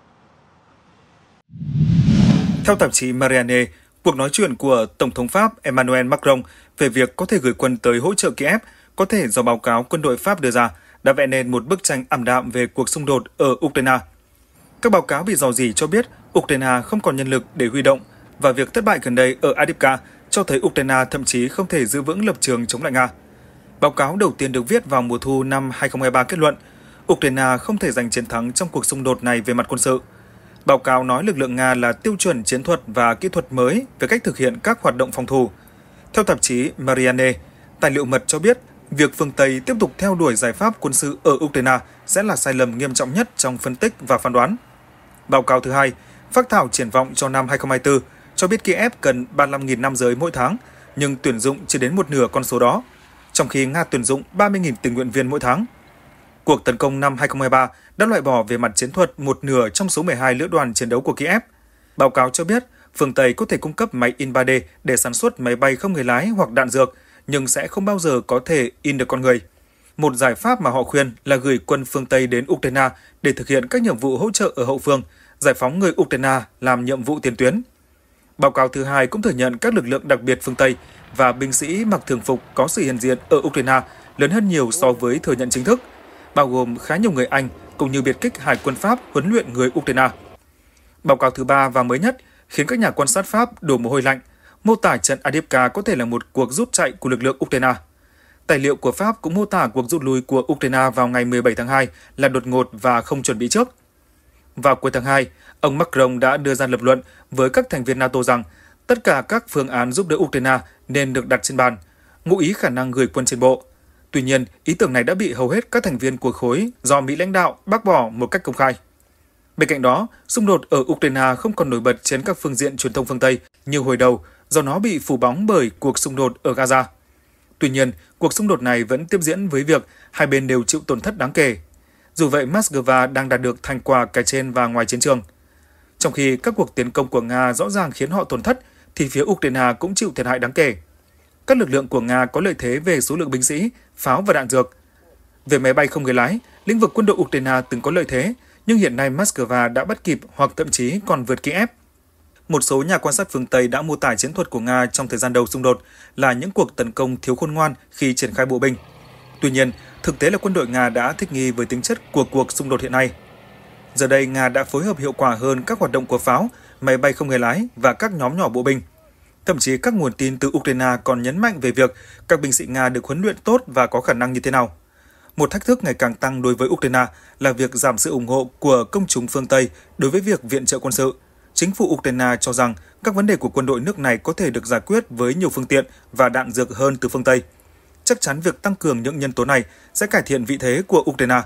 Theo tạp chí Marianne, cuộc nói chuyện của Tổng thống Pháp Emmanuel Macron về việc có thể gửi quân tới hỗ trợ Kiev có thể do báo cáo quân đội Pháp đưa ra – đã vẽ nên một bức tranh ảm đạm về cuộc xung đột ở Ukraine. Các báo cáo bị dò dỉ cho biết Ukraine không còn nhân lực để huy động và việc thất bại gần đây ở Adipka cho thấy Ukraine thậm chí không thể giữ vững lập trường chống lại Nga. Báo cáo đầu tiên được viết vào mùa thu năm 2023 kết luận Ukraine không thể giành chiến thắng trong cuộc xung đột này về mặt quân sự. Báo cáo nói lực lượng Nga là tiêu chuẩn chiến thuật và kỹ thuật mới về cách thực hiện các hoạt động phòng thủ. Theo tạp chí Marianne, tài liệu mật cho biết việc phương Tây tiếp tục theo đuổi giải pháp quân sự ở Ukraine sẽ là sai lầm nghiêm trọng nhất trong phân tích và phán đoán. Báo cáo thứ hai, phát thảo triển vọng cho năm 2024 cho biết Kiev cần 35.000 nam giới mỗi tháng, nhưng tuyển dụng chưa đến một nửa con số đó, trong khi Nga tuyển dụng 30.000 tình nguyện viên mỗi tháng. Cuộc tấn công năm 2023 đã loại bỏ về mặt chiến thuật một nửa trong số 12 lữ đoàn chiến đấu của Kiev. Báo cáo cho biết, phương Tây có thể cung cấp máy in 3D để sản xuất máy bay không người lái hoặc đạn dược – nhưng sẽ không bao giờ có thể in được con người. Một giải pháp mà họ khuyên là gửi quân phương Tây đến Ukraine để thực hiện các nhiệm vụ hỗ trợ ở hậu phương, giải phóng người Ukraine làm nhiệm vụ tiền tuyến. Báo cáo thứ hai cũng thừa nhận các lực lượng đặc biệt phương Tây và binh sĩ mặc thường phục có sự hiện diện ở Ukraine lớn hơn nhiều so với thừa nhận chính thức, bao gồm khá nhiều người Anh cũng như biệt kích Hải quân Pháp huấn luyện người Ukraine. Báo cáo thứ ba và mới nhất khiến các nhà quan sát Pháp đổ mồ hôi lạnh – mô tả trận Adipka có thể là một cuộc rút chạy của lực lượng Ukraine. Tài liệu của Pháp cũng mô tả cuộc rút lui của Ukraine vào ngày 17 tháng 2 là đột ngột và không chuẩn bị trước. Vào cuối tháng 2, ông Macron đã đưa ra lập luận với các thành viên NATO rằng tất cả các phương án giúp đỡ Ukraine nên được đặt trên bàn, ngụ ý khả năng gửi quân trên bộ. Tuy nhiên, ý tưởng này đã bị hầu hết các thành viên của khối do Mỹ lãnh đạo bác bỏ một cách công khai. Bên cạnh đó, xung đột ở Ukraine không còn nổi bật trên các phương diện truyền thông phương Tây như hồi đầu do nó bị phủ bóng bởi cuộc xung đột ở Gaza. Tuy nhiên, cuộc xung đột này vẫn tiếp diễn với việc hai bên đều chịu tổn thất đáng kể. Dù vậy, Moscow đang đạt được thành quả cả trên và ngoài chiến trường. Trong khi các cuộc tiến công của Nga rõ ràng khiến họ tổn thất, thì phía Ukraine cũng chịu thiệt hại đáng kể. Các lực lượng của Nga có lợi thế về số lượng binh sĩ, pháo và đạn dược. Về máy bay không người lái, lĩnh vực quân đội Ukraine từng có lợi thế, nhưng hiện nay Moscow đã bắt kịp hoặc thậm chí còn vượt Kiev một số nhà quan sát phương Tây đã mô tả chiến thuật của Nga trong thời gian đầu xung đột là những cuộc tấn công thiếu khôn ngoan khi triển khai bộ binh. Tuy nhiên, thực tế là quân đội Nga đã thích nghi với tính chất của cuộc xung đột hiện nay. Giờ đây, Nga đã phối hợp hiệu quả hơn các hoạt động của pháo, máy bay không người lái và các nhóm nhỏ bộ binh. Thậm chí các nguồn tin từ Ukraine còn nhấn mạnh về việc các binh sĩ Nga được huấn luyện tốt và có khả năng như thế nào. Một thách thức ngày càng tăng đối với Ukraine là việc giảm sự ủng hộ của công chúng phương Tây đối với việc viện trợ quân sự – chính phủ Ukraine cho rằng các vấn đề của quân đội nước này có thể được giải quyết với nhiều phương tiện và đạn dược hơn từ phương Tây. Chắc chắn việc tăng cường những nhân tố này sẽ cải thiện vị thế của Ukraine.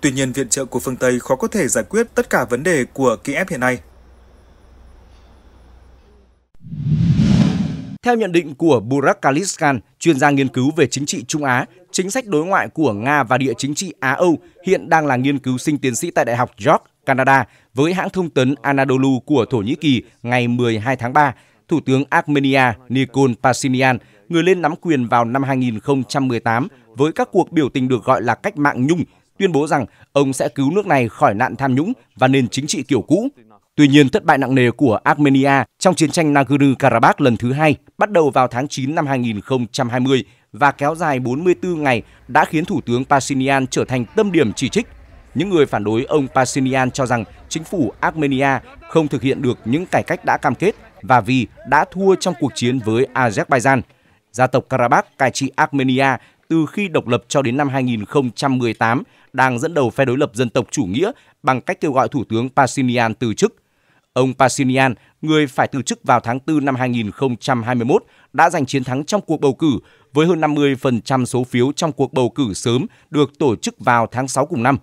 Tuy nhiên, viện trợ của phương Tây khó có thể giải quyết tất cả vấn đề của Kiev hiện nay. Theo nhận định của Burak Kaliskan, chuyên gia nghiên cứu về chính trị Trung Á, chính sách đối ngoại của Nga và địa chính trị Á-Âu hiện đang là nghiên cứu sinh tiến sĩ tại Đại học York Canada với hãng thông tấn Anadolu của Thổ Nhĩ Kỳ ngày 12 tháng 3, Thủ tướng Armenia Nikol Pashinyan, người lên nắm quyền vào năm 2018 với các cuộc biểu tình được gọi là cách mạng nhung, tuyên bố rằng ông sẽ cứu nước này khỏi nạn tham nhũng và nền chính trị kiểu cũ. Tuy nhiên, thất bại nặng nề của Armenia trong chiến tranh Nagorno-Karabakh lần thứ hai bắt đầu vào tháng 9 năm 2020 và kéo dài 44 ngày đã khiến Thủ tướng Pashinyan trở thành tâm điểm chỉ trích những người phản đối ông Pashinyan cho rằng chính phủ Armenia không thực hiện được những cải cách đã cam kết và vì đã thua trong cuộc chiến với Azerbaijan. Gia tộc Karabakh cai trị Armenia từ khi độc lập cho đến năm 2018 đang dẫn đầu phe đối lập dân tộc chủ nghĩa bằng cách kêu gọi Thủ tướng Pashinyan từ chức. Ông Pashinyan, người phải từ chức vào tháng 4 năm 2021, đã giành chiến thắng trong cuộc bầu cử với hơn 50% số phiếu trong cuộc bầu cử sớm được tổ chức vào tháng 6 cùng năm.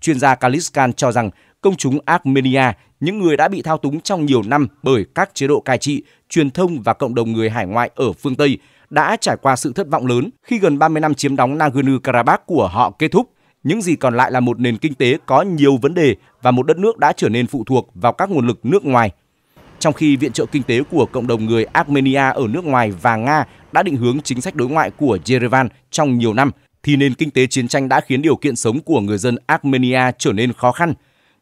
Chuyên gia Kaliskan cho rằng công chúng Armenia, những người đã bị thao túng trong nhiều năm bởi các chế độ cai trị, truyền thông và cộng đồng người hải ngoại ở phương Tây, đã trải qua sự thất vọng lớn khi gần 30 năm chiếm đóng Nagorno-Karabakh của họ kết thúc. Những gì còn lại là một nền kinh tế có nhiều vấn đề và một đất nước đã trở nên phụ thuộc vào các nguồn lực nước ngoài. Trong khi viện trợ kinh tế của cộng đồng người Armenia ở nước ngoài và Nga đã định hướng chính sách đối ngoại của Yerevan trong nhiều năm – thì nền kinh tế chiến tranh đã khiến điều kiện sống của người dân Armenia trở nên khó khăn.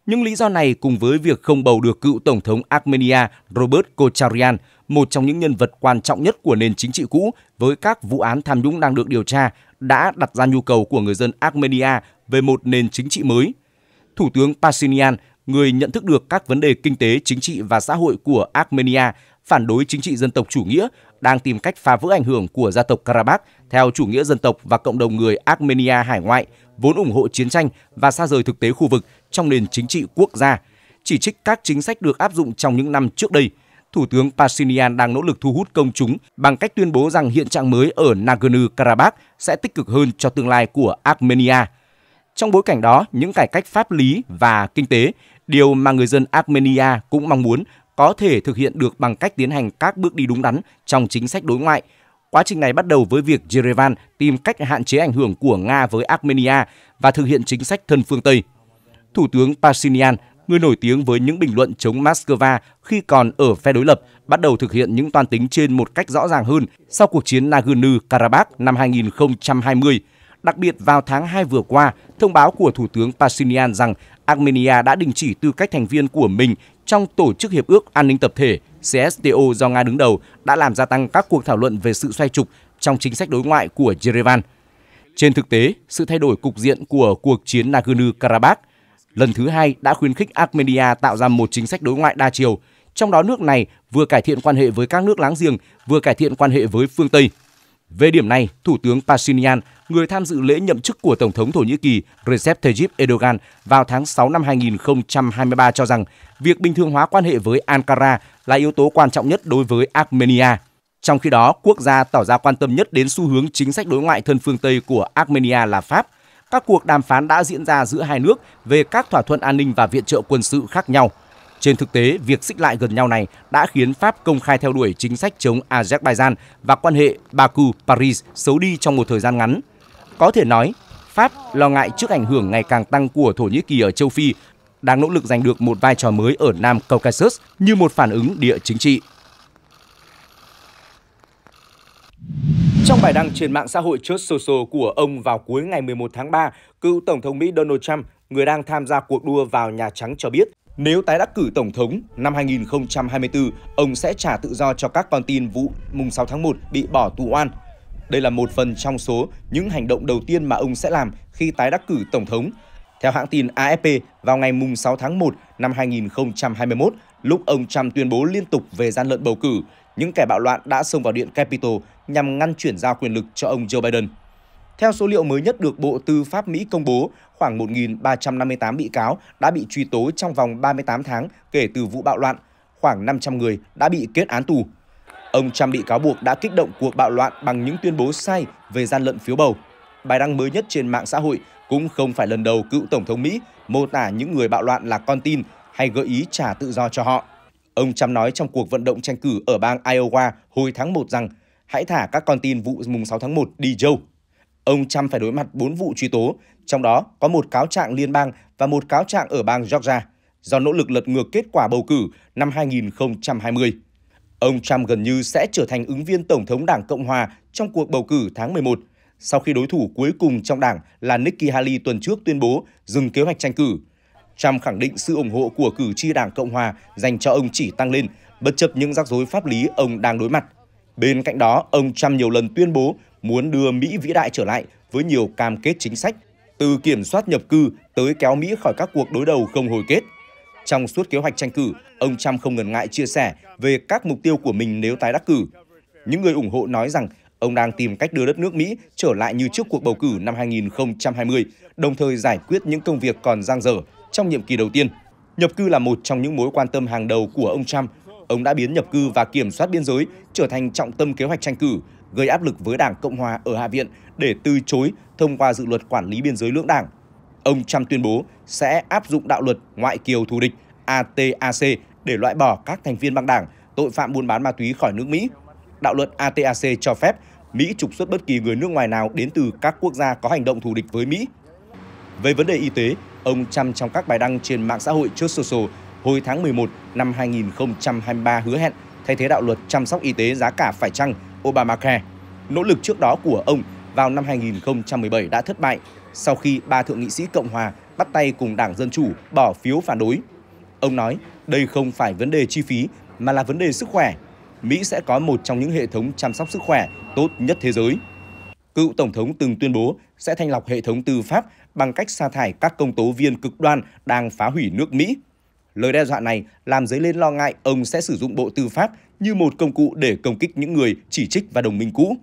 Những lý do này cùng với việc không bầu được cựu Tổng thống Armenia Robert Kocharyan, một trong những nhân vật quan trọng nhất của nền chính trị cũ với các vụ án tham nhũng đang được điều tra, đã đặt ra nhu cầu của người dân Armenia về một nền chính trị mới. Thủ tướng Pashinyan, người nhận thức được các vấn đề kinh tế, chính trị và xã hội của Armenia, phản đối chính trị dân tộc chủ nghĩa, đang tìm cách phá vỡ ảnh hưởng của gia tộc Karabakh theo chủ nghĩa dân tộc và cộng đồng người Armenia hải ngoại vốn ủng hộ chiến tranh và xa rời thực tế khu vực trong nền chính trị quốc gia, chỉ trích các chính sách được áp dụng trong những năm trước đây. Thủ tướng Pashinyan đang nỗ lực thu hút công chúng bằng cách tuyên bố rằng hiện trạng mới ở Nagorno-Karabakh sẽ tích cực hơn cho tương lai của Armenia. Trong bối cảnh đó, những cải cách pháp lý và kinh tế, điều mà người dân Armenia cũng mong muốn có thể thực hiện được bằng cách tiến hành các bước đi đúng đắn trong chính sách đối ngoại. Quá trình này bắt đầu với việc Yerevan tìm cách hạn chế ảnh hưởng của Nga với Armenia và thực hiện chính sách thân phương Tây. Thủ tướng Pashinyan, người nổi tiếng với những bình luận chống Moscow khi còn ở phe đối lập, bắt đầu thực hiện những toan tính trên một cách rõ ràng hơn sau cuộc chiến Nagorno-Karabakh năm 2020. Đặc biệt vào tháng 2 vừa qua, thông báo của Thủ tướng Pashinyan rằng Armenia đã đình chỉ tư cách thành viên của mình trong Tổ chức Hiệp ước An ninh Tập thể CSTO do Nga đứng đầu đã làm gia tăng các cuộc thảo luận về sự xoay trục trong chính sách đối ngoại của Yerevan. Trên thực tế, sự thay đổi cục diện của cuộc chiến Nagorno-Karabakh lần thứ hai đã khuyến khích Armenia tạo ra một chính sách đối ngoại đa chiều, trong đó nước này vừa cải thiện quan hệ với các nước láng giềng, vừa cải thiện quan hệ với phương Tây. Về điểm này, Thủ tướng Pashinyan, người tham dự lễ nhậm chức của Tổng thống Thổ Nhĩ Kỳ Recep Tayyip Erdogan vào tháng 6 năm 2023 cho rằng việc bình thường hóa quan hệ với Ankara là yếu tố quan trọng nhất đối với Armenia. Trong khi đó, quốc gia tỏ ra quan tâm nhất đến xu hướng chính sách đối ngoại thân phương Tây của Armenia là Pháp. Các cuộc đàm phán đã diễn ra giữa hai nước về các thỏa thuận an ninh và viện trợ quân sự khác nhau – trên thực tế, việc xích lại gần nhau này đã khiến Pháp công khai theo đuổi chính sách chống Azerbaijan và quan hệ Baku-Paris xấu đi trong một thời gian ngắn. Có thể nói, Pháp lo ngại trước ảnh hưởng ngày càng tăng của Thổ Nhĩ Kỳ ở châu Phi, đang nỗ lực giành được một vai trò mới ở Nam Caucasus như một phản ứng địa chính trị. Trong bài đăng trên mạng xã hội Church Social của ông vào cuối ngày 11 tháng 3, cựu Tổng thống Mỹ Donald Trump, người đang tham gia cuộc đua vào Nhà Trắng cho biết nếu tái đắc cử Tổng thống năm 2024, ông sẽ trả tự do cho các con tin vụ mùng 6 tháng 1 bị bỏ tù oan. Đây là một phần trong số những hành động đầu tiên mà ông sẽ làm khi tái đắc cử Tổng thống. Theo hãng tin AFP, vào ngày mùng 6 tháng 1 năm 2021, lúc ông Trump tuyên bố liên tục về gian lận bầu cử, những kẻ bạo loạn đã xông vào điện Capitol nhằm ngăn chuyển giao quyền lực cho ông Joe Biden. Theo số liệu mới nhất được Bộ Tư pháp Mỹ công bố, khoảng 1.358 bị cáo đã bị truy tố trong vòng 38 tháng kể từ vụ bạo loạn, khoảng 500 người đã bị kết án tù. Ông Trump bị cáo buộc đã kích động cuộc bạo loạn bằng những tuyên bố sai về gian lận phiếu bầu. Bài đăng mới nhất trên mạng xã hội cũng không phải lần đầu cựu Tổng thống Mỹ mô tả những người bạo loạn là con tin hay gợi ý trả tự do cho họ. Ông Trump nói trong cuộc vận động tranh cử ở bang Iowa hồi tháng 1 rằng hãy thả các con tin vụ mùng 6 tháng 1 đi Joe. Ông Trump phải đối mặt 4 vụ truy tố, trong đó có một cáo trạng liên bang và một cáo trạng ở bang Georgia do nỗ lực lật ngược kết quả bầu cử năm 2020. Ông Trump gần như sẽ trở thành ứng viên Tổng thống Đảng Cộng Hòa trong cuộc bầu cử tháng 11, sau khi đối thủ cuối cùng trong đảng là Nikki Haley tuần trước tuyên bố dừng kế hoạch tranh cử. Trump khẳng định sự ủng hộ của cử tri Đảng Cộng Hòa dành cho ông chỉ tăng lên, bất chấp những rắc rối pháp lý ông đang đối mặt. Bên cạnh đó, ông Trump nhiều lần tuyên bố muốn đưa Mỹ vĩ đại trở lại với nhiều cam kết chính sách, từ kiểm soát nhập cư tới kéo Mỹ khỏi các cuộc đối đầu không hồi kết. Trong suốt kế hoạch tranh cử, ông Trump không ngần ngại chia sẻ về các mục tiêu của mình nếu tái đắc cử. Những người ủng hộ nói rằng ông đang tìm cách đưa đất nước Mỹ trở lại như trước cuộc bầu cử năm 2020, đồng thời giải quyết những công việc còn dang dở trong nhiệm kỳ đầu tiên. Nhập cư là một trong những mối quan tâm hàng đầu của ông Trump. Ông đã biến nhập cư và kiểm soát biên giới trở thành trọng tâm kế hoạch tranh cử gây áp lực với Đảng Cộng hòa ở Hạ viện để từ chối thông qua dự luật quản lý biên giới lưỡng đảng. Ông Trump tuyên bố sẽ áp dụng đạo luật ngoại kiều thù địch ATAC để loại bỏ các thành viên băng đảng tội phạm buôn bán ma túy khỏi nước Mỹ. Đạo luật ATAC cho phép Mỹ trục xuất bất kỳ người nước ngoài nào đến từ các quốc gia có hành động thù địch với Mỹ. Về vấn đề y tế, ông Trump trong các bài đăng trên mạng xã hội Truth Social hồi tháng 11 năm 2023 hứa hẹn thay thế đạo luật chăm sóc y tế giá cả phải chăng Obamacare. Nỗ lực trước đó của ông vào năm 2017 đã thất bại sau khi ba thượng nghị sĩ Cộng hòa bắt tay cùng Đảng Dân Chủ bỏ phiếu phản đối. Ông nói đây không phải vấn đề chi phí mà là vấn đề sức khỏe. Mỹ sẽ có một trong những hệ thống chăm sóc sức khỏe tốt nhất thế giới. Cựu Tổng thống từng tuyên bố sẽ thanh lọc hệ thống tư pháp bằng cách sa thải các công tố viên cực đoan đang phá hủy nước Mỹ Lời đe dọa này làm dấy lên lo ngại ông sẽ sử dụng Bộ Tư pháp như một công cụ để công kích những người chỉ trích và đồng minh cũ.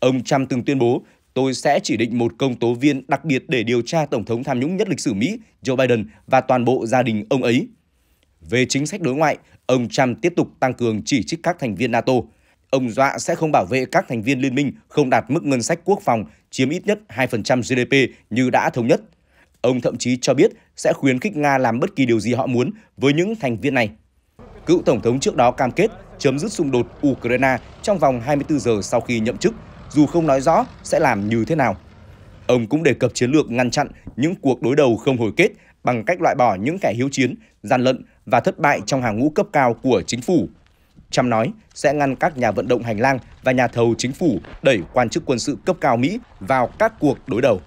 Ông Trump từng tuyên bố, tôi sẽ chỉ định một công tố viên đặc biệt để điều tra Tổng thống tham nhũng nhất lịch sử Mỹ Joe Biden và toàn bộ gia đình ông ấy. Về chính sách đối ngoại, ông Trump tiếp tục tăng cường chỉ trích các thành viên NATO. Ông dọa sẽ không bảo vệ các thành viên liên minh không đạt mức ngân sách quốc phòng chiếm ít nhất 2% GDP như đã thống nhất – Ông thậm chí cho biết sẽ khuyến khích Nga làm bất kỳ điều gì họ muốn với những thành viên này. Cựu Tổng thống trước đó cam kết chấm dứt xung đột Ukraine trong vòng 24 giờ sau khi nhậm chức, dù không nói rõ sẽ làm như thế nào. Ông cũng đề cập chiến lược ngăn chặn những cuộc đối đầu không hồi kết bằng cách loại bỏ những kẻ hiếu chiến, gian lận và thất bại trong hàng ngũ cấp cao của chính phủ. Trump nói sẽ ngăn các nhà vận động hành lang và nhà thầu chính phủ đẩy quan chức quân sự cấp cao Mỹ vào các cuộc đối đầu.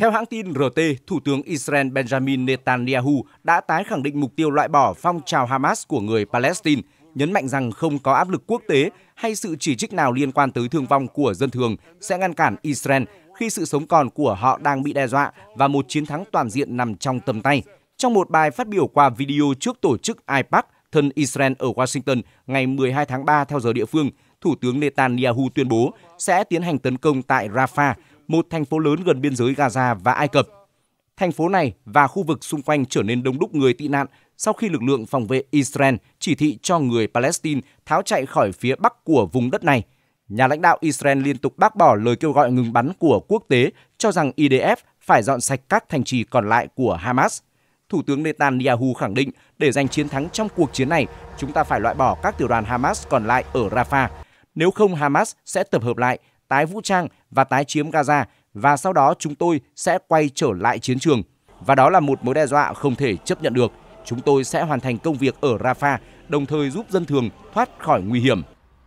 Theo hãng tin RT, Thủ tướng Israel Benjamin Netanyahu đã tái khẳng định mục tiêu loại bỏ phong trào Hamas của người Palestine, nhấn mạnh rằng không có áp lực quốc tế hay sự chỉ trích nào liên quan tới thương vong của dân thường sẽ ngăn cản Israel khi sự sống còn của họ đang bị đe dọa và một chiến thắng toàn diện nằm trong tầm tay. Trong một bài phát biểu qua video trước tổ chức IPAC, thân Israel ở Washington ngày 12 tháng 3 theo giờ địa phương, Thủ tướng Netanyahu tuyên bố sẽ tiến hành tấn công tại Rafah một thành phố lớn gần biên giới Gaza và Ai Cập. Thành phố này và khu vực xung quanh trở nên đông đúc người tị nạn sau khi lực lượng phòng vệ Israel chỉ thị cho người Palestine tháo chạy khỏi phía bắc của vùng đất này. Nhà lãnh đạo Israel liên tục bác bỏ lời kêu gọi ngừng bắn của quốc tế, cho rằng IDF phải dọn sạch các thành trì còn lại của Hamas. Thủ tướng Netanyahu khẳng định để giành chiến thắng trong cuộc chiến này, chúng ta phải loại bỏ các tiểu đoàn Hamas còn lại ở Rafah. Nếu không Hamas sẽ tập hợp lại tái vũ trang và tái chiếm Gaza và sau đó chúng tôi sẽ quay trở lại chiến trường. Và đó là một mối đe dọa không thể chấp nhận được. Chúng tôi sẽ hoàn thành công việc ở Rafah, đồng thời giúp dân thường thoát khỏi nguy hiểm.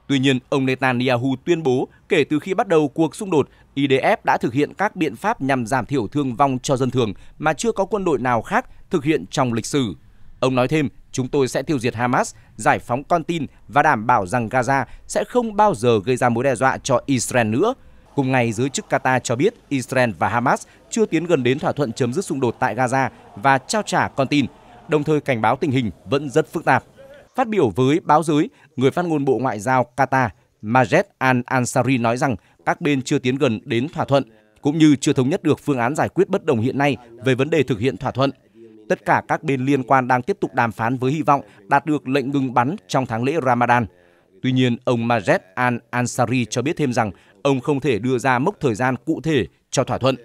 Tuy nhiên, ông Netanyahu tuyên bố kể từ khi bắt đầu cuộc xung đột, IDF đã thực hiện các biện pháp nhằm giảm thiểu thương vong cho dân thường mà chưa có quân đội nào khác thực hiện trong lịch sử. Ông nói thêm, Chúng tôi sẽ tiêu diệt Hamas, giải phóng con tin và đảm bảo rằng Gaza sẽ không bao giờ gây ra mối đe dọa cho Israel nữa. Cùng ngày, giới chức Qatar cho biết Israel và Hamas chưa tiến gần đến thỏa thuận chấm dứt xung đột tại Gaza và trao trả con tin, đồng thời cảnh báo tình hình vẫn rất phức tạp. Phát biểu với báo giới, người phát ngôn Bộ Ngoại giao Qatar Majed Al-Ansari nói rằng các bên chưa tiến gần đến thỏa thuận, cũng như chưa thống nhất được phương án giải quyết bất đồng hiện nay về vấn đề thực hiện thỏa thuận. Tất cả các bên liên quan đang tiếp tục đàm phán với hy vọng đạt được lệnh ngừng bắn trong tháng lễ Ramadan. Tuy nhiên, ông Majed Al-Ansari cho biết thêm rằng ông không thể đưa ra mốc thời gian cụ thể cho thỏa thuận.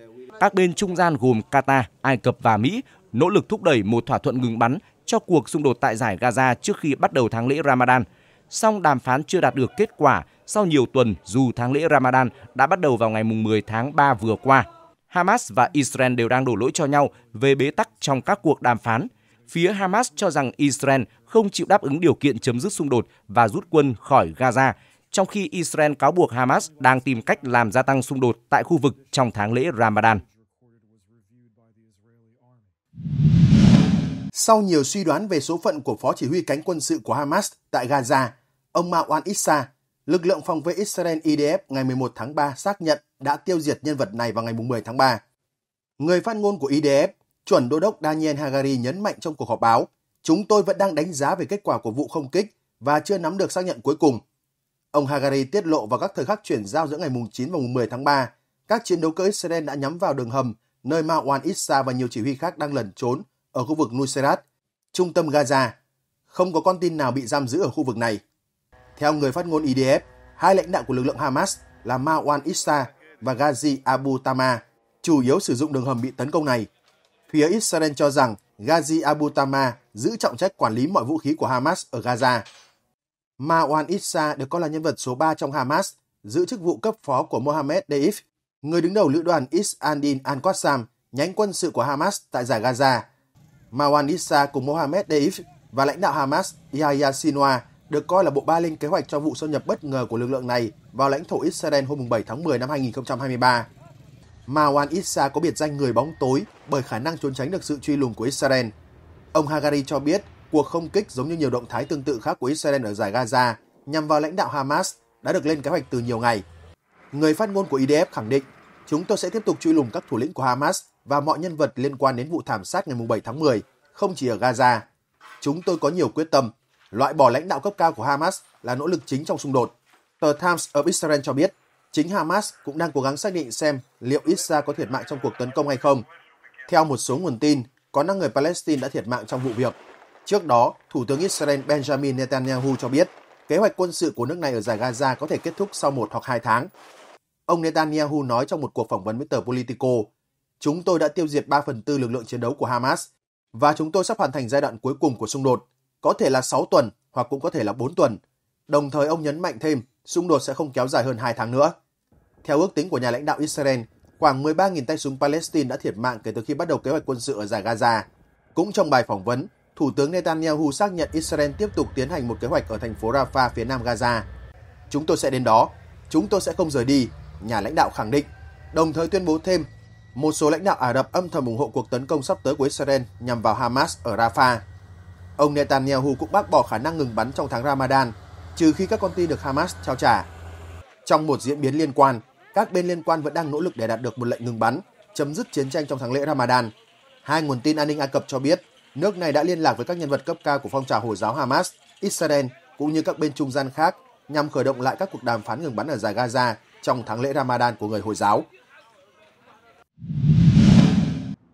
Các bên trung gian gồm Qatar, Ai Cập và Mỹ nỗ lực thúc đẩy một thỏa thuận ngừng bắn cho cuộc xung đột tại giải Gaza trước khi bắt đầu tháng lễ Ramadan. Song đàm phán chưa đạt được kết quả sau nhiều tuần dù tháng lễ Ramadan đã bắt đầu vào ngày 10 tháng 3 vừa qua. Hamas và Israel đều đang đổ lỗi cho nhau về bế tắc trong các cuộc đàm phán. Phía Hamas cho rằng Israel không chịu đáp ứng điều kiện chấm dứt xung đột và rút quân khỏi Gaza, trong khi Israel cáo buộc Hamas đang tìm cách làm gia tăng xung đột tại khu vực trong tháng lễ Ramadan. Sau nhiều suy đoán về số phận của phó chỉ huy cánh quân sự của Hamas tại Gaza, ông Marwan Issa, lực lượng phòng vệ Israel IDF ngày 11 tháng 3 xác nhận đã tiêu diệt nhân vật này vào ngày 10 tháng 3. Người phát ngôn của IDF, e chuẩn đô đốc Daniel Hagari nhấn mạnh trong cuộc họp báo, chúng tôi vẫn đang đánh giá về kết quả của vụ không kích và chưa nắm được xác nhận cuối cùng. Ông Hagari tiết lộ vào các thời khắc chuyển giao giữa ngày 9 và 10 tháng 3, các chiến đấu cơ Israel đã nhắm vào đường hầm nơi Mao Wan Issa và nhiều chỉ huy khác đang lẩn trốn ở khu vực Nuseirat, trung tâm Gaza. Không có con tin nào bị giam giữ ở khu vực này. Theo người phát ngôn IDF, e hai lãnh đạo của lực lượng Hamas là Marwan Issa và Gazi Abu Tama, chủ yếu sử dụng đường hầm bị tấn công này. Phía Israel cho rằng Gazi Abu Tama giữ trọng trách quản lý mọi vũ khí của Hamas ở Gaza. Marwan Issa được coi là nhân vật số 3 trong Hamas, giữ chức vụ cấp phó của Mohammed Deif, người đứng đầu lữ đoàn Is-Andin al-Qassam, nhánh quân sự của Hamas tại giải Gaza. Marwan Issa cùng Mohammed Deif và lãnh đạo Hamas Yahya Sinwar được coi là bộ ba lên kế hoạch cho vụ xâm nhập bất ngờ của lực lượng này vào lãnh thổ Israel hôm 7 tháng 10 năm 2023. Marwan Issa có biệt danh người bóng tối bởi khả năng trốn tránh được sự truy lùng của Israel. Ông Hagari cho biết cuộc không kích giống như nhiều động thái tương tự khác của Israel ở giải Gaza nhằm vào lãnh đạo Hamas đã được lên kế hoạch từ nhiều ngày. Người phát ngôn của IDF e khẳng định, chúng tôi sẽ tiếp tục truy lùng các thủ lĩnh của Hamas và mọi nhân vật liên quan đến vụ thảm sát ngày 7 tháng 10, không chỉ ở Gaza. Chúng tôi có nhiều quyết tâm, loại bỏ lãnh đạo cấp cao của Hamas là nỗ lực chính trong xung đột. Tờ Times of Israel cho biết, chính Hamas cũng đang cố gắng xác định xem liệu Israel có thiệt mạng trong cuộc tấn công hay không. Theo một số nguồn tin, có 5 người Palestine đã thiệt mạng trong vụ việc. Trước đó, Thủ tướng Israel Benjamin Netanyahu cho biết kế hoạch quân sự của nước này ở giải Gaza có thể kết thúc sau một hoặc hai tháng. Ông Netanyahu nói trong một cuộc phỏng vấn với tờ Politico, Chúng tôi đã tiêu diệt 3 phần tư lực lượng chiến đấu của Hamas và chúng tôi sắp hoàn thành giai đoạn cuối cùng của xung đột có thể là 6 tuần hoặc cũng có thể là 4 tuần. Đồng thời ông nhấn mạnh thêm, xung đột sẽ không kéo dài hơn 2 tháng nữa. Theo ước tính của nhà lãnh đạo Israel, khoảng 13.000 tay súng Palestine đã thiệt mạng kể từ khi bắt đầu kế hoạch quân sự ở giải Gaza. Cũng trong bài phỏng vấn, Thủ tướng Netanyahu xác nhận Israel tiếp tục tiến hành một kế hoạch ở thành phố Rafah phía nam Gaza. Chúng tôi sẽ đến đó, chúng tôi sẽ không rời đi, nhà lãnh đạo khẳng định, đồng thời tuyên bố thêm một số lãnh đạo Ả Rập âm thầm ủng hộ cuộc tấn công sắp tới của Israel nhằm vào Hamas ở Rafah. Ông Netanyahu cũng bác bỏ khả năng ngừng bắn trong tháng Ramadan, trừ khi các con tin được Hamas trao trả. Trong một diễn biến liên quan, các bên liên quan vẫn đang nỗ lực để đạt được một lệnh ngừng bắn, chấm dứt chiến tranh trong tháng lễ Ramadan. Hai nguồn tin an ninh Ai Cập cho biết, nước này đã liên lạc với các nhân vật cấp cao của phong trào Hồi giáo Hamas, Israel cũng như các bên trung gian khác nhằm khởi động lại các cuộc đàm phán ngừng bắn ở giải Gaza trong tháng lễ Ramadan của người Hồi giáo.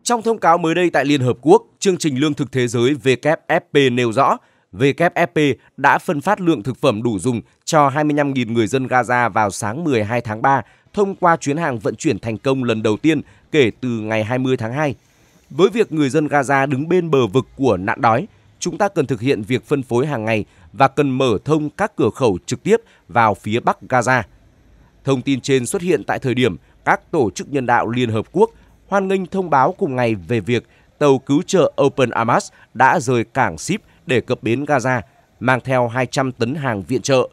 Trong thông cáo mới đây tại Liên Hợp Quốc, chương trình Lương thực Thế giới WFP nêu rõ WFP đã phân phát lượng thực phẩm đủ dùng cho 25.000 người dân Gaza vào sáng 12 tháng 3 thông qua chuyến hàng vận chuyển thành công lần đầu tiên kể từ ngày 20 tháng 2. Với việc người dân Gaza đứng bên bờ vực của nạn đói, chúng ta cần thực hiện việc phân phối hàng ngày và cần mở thông các cửa khẩu trực tiếp vào phía bắc Gaza. Thông tin trên xuất hiện tại thời điểm các tổ chức nhân đạo Liên Hợp Quốc – hoan nghênh thông báo cùng ngày về việc tàu cứu trợ Open Arms đã rời cảng ship để cập bến Gaza, mang theo 200 tấn hàng viện trợ.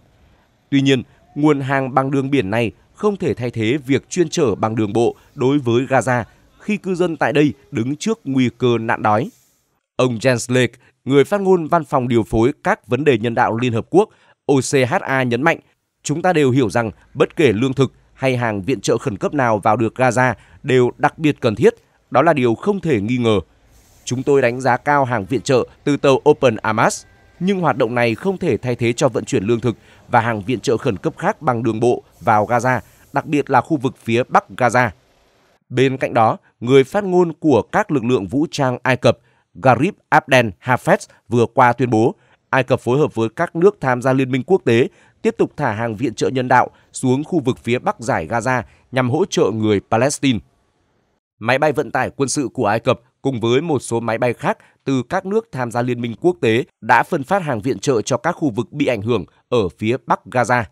Tuy nhiên, nguồn hàng bằng đường biển này không thể thay thế việc chuyên chở bằng đường bộ đối với Gaza khi cư dân tại đây đứng trước nguy cơ nạn đói. Ông Jens Lake, người phát ngôn văn phòng điều phối các vấn đề nhân đạo Liên Hợp Quốc OCHA nhấn mạnh, chúng ta đều hiểu rằng bất kể lương thực hay hàng viện trợ khẩn cấp nào vào được Gaza đều đặc biệt cần thiết, đó là điều không thể nghi ngờ. Chúng tôi đánh giá cao hàng viện trợ từ tàu Open Arms, nhưng hoạt động này không thể thay thế cho vận chuyển lương thực và hàng viện trợ khẩn cấp khác bằng đường bộ vào Gaza, đặc biệt là khu vực phía Bắc Gaza. Bên cạnh đó, người phát ngôn của các lực lượng vũ trang Ai Cập Garib Abdel Hafez vừa qua tuyên bố Ai Cập phối hợp với các nước tham gia liên minh quốc tế tiếp tục thả hàng viện trợ nhân đạo xuống khu vực phía bắc giải Gaza nhằm hỗ trợ người Palestine máy bay vận tải quân sự của Ai Cập cùng với một số máy bay khác từ các nước tham gia liên minh quốc tế đã phân phát hàng viện trợ cho các khu vực bị ảnh hưởng ở phía Bắc Gaza.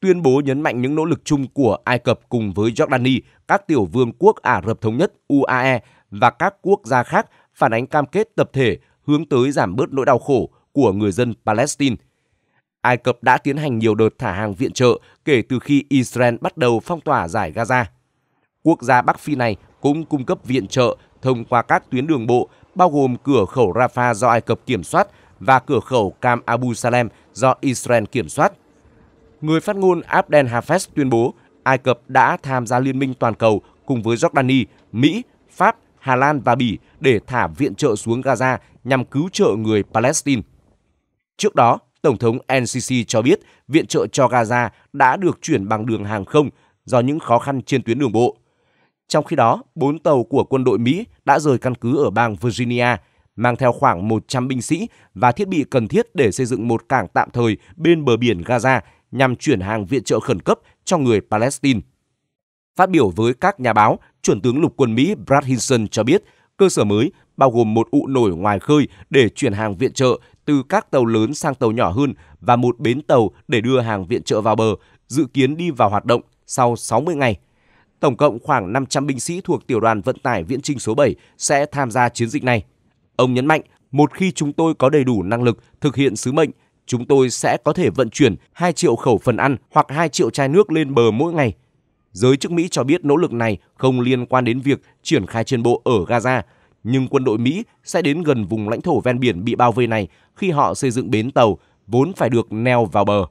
Tuyên bố nhấn mạnh những nỗ lực chung của Ai Cập cùng với Jordani, các tiểu vương quốc Ả Rập Thống Nhất UAE và các quốc gia khác phản ánh cam kết tập thể hướng tới giảm bớt nỗi đau khổ của người dân Palestine. Ai Cập đã tiến hành nhiều đợt thả hàng viện trợ kể từ khi Israel bắt đầu phong tỏa giải Gaza. Quốc gia Bắc Phi này cũng cung cấp viện trợ thông qua các tuyến đường bộ, bao gồm cửa khẩu Rafah do Ai Cập kiểm soát và cửa khẩu Cam Abu Salem do Israel kiểm soát. Người phát ngôn Abdel Hafez tuyên bố Ai Cập đã tham gia liên minh toàn cầu cùng với Jordani, Mỹ, Pháp, Hà Lan và Bỉ để thả viện trợ xuống Gaza nhằm cứu trợ người Palestine. Trước đó, Tổng thống NCC cho biết viện trợ cho Gaza đã được chuyển bằng đường hàng không do những khó khăn trên tuyến đường bộ. Trong khi đó, bốn tàu của quân đội Mỹ đã rời căn cứ ở bang Virginia, mang theo khoảng 100 binh sĩ và thiết bị cần thiết để xây dựng một cảng tạm thời bên bờ biển Gaza nhằm chuyển hàng viện trợ khẩn cấp cho người Palestine. Phát biểu với các nhà báo, chuẩn tướng lục quân Mỹ Brad Hinson cho biết cơ sở mới bao gồm một ụ nổi ngoài khơi để chuyển hàng viện trợ từ các tàu lớn sang tàu nhỏ hơn và một bến tàu để đưa hàng viện trợ vào bờ, dự kiến đi vào hoạt động sau 60 ngày – Tổng cộng khoảng 500 binh sĩ thuộc tiểu đoàn vận tải viễn trinh số 7 sẽ tham gia chiến dịch này. Ông nhấn mạnh, một khi chúng tôi có đầy đủ năng lực thực hiện sứ mệnh, chúng tôi sẽ có thể vận chuyển 2 triệu khẩu phần ăn hoặc 2 triệu chai nước lên bờ mỗi ngày. Giới chức Mỹ cho biết nỗ lực này không liên quan đến việc triển khai trên bộ ở Gaza, nhưng quân đội Mỹ sẽ đến gần vùng lãnh thổ ven biển bị bao vây này khi họ xây dựng bến tàu vốn phải được neo vào bờ.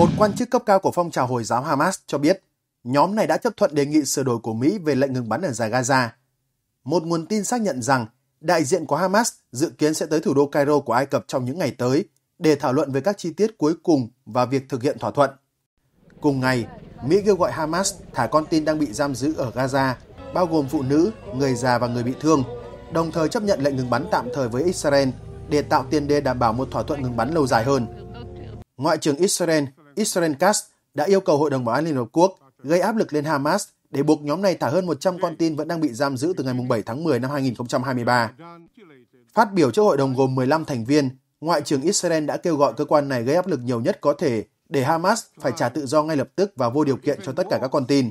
Một quan chức cấp cao của phong trào Hồi giáo Hamas cho biết nhóm này đã chấp thuận đề nghị sửa đổi của Mỹ về lệnh ngừng bắn ở giải Gaza. Một nguồn tin xác nhận rằng đại diện của Hamas dự kiến sẽ tới thủ đô Cairo của Ai Cập trong những ngày tới để thảo luận về các chi tiết cuối cùng và việc thực hiện thỏa thuận. Cùng ngày, Mỹ kêu gọi Hamas thả con tin đang bị giam giữ ở Gaza, bao gồm phụ nữ, người già và người bị thương, đồng thời chấp nhận lệnh ngừng bắn tạm thời với Israel để tạo tiền đề đảm bảo một thỏa thuận ngừng bắn lâu dài hơn. Ngoại trưởng Israel Israel Katz đã yêu cầu Hội đồng Bảo an Liên Hợp Quốc gây áp lực lên Hamas để buộc nhóm này thả hơn 100 con tin vẫn đang bị giam giữ từ ngày 7 tháng 10 năm 2023. Phát biểu trước hội đồng gồm 15 thành viên, Ngoại trưởng Israel đã kêu gọi cơ quan này gây áp lực nhiều nhất có thể để Hamas phải trả tự do ngay lập tức và vô điều kiện cho tất cả các con tin.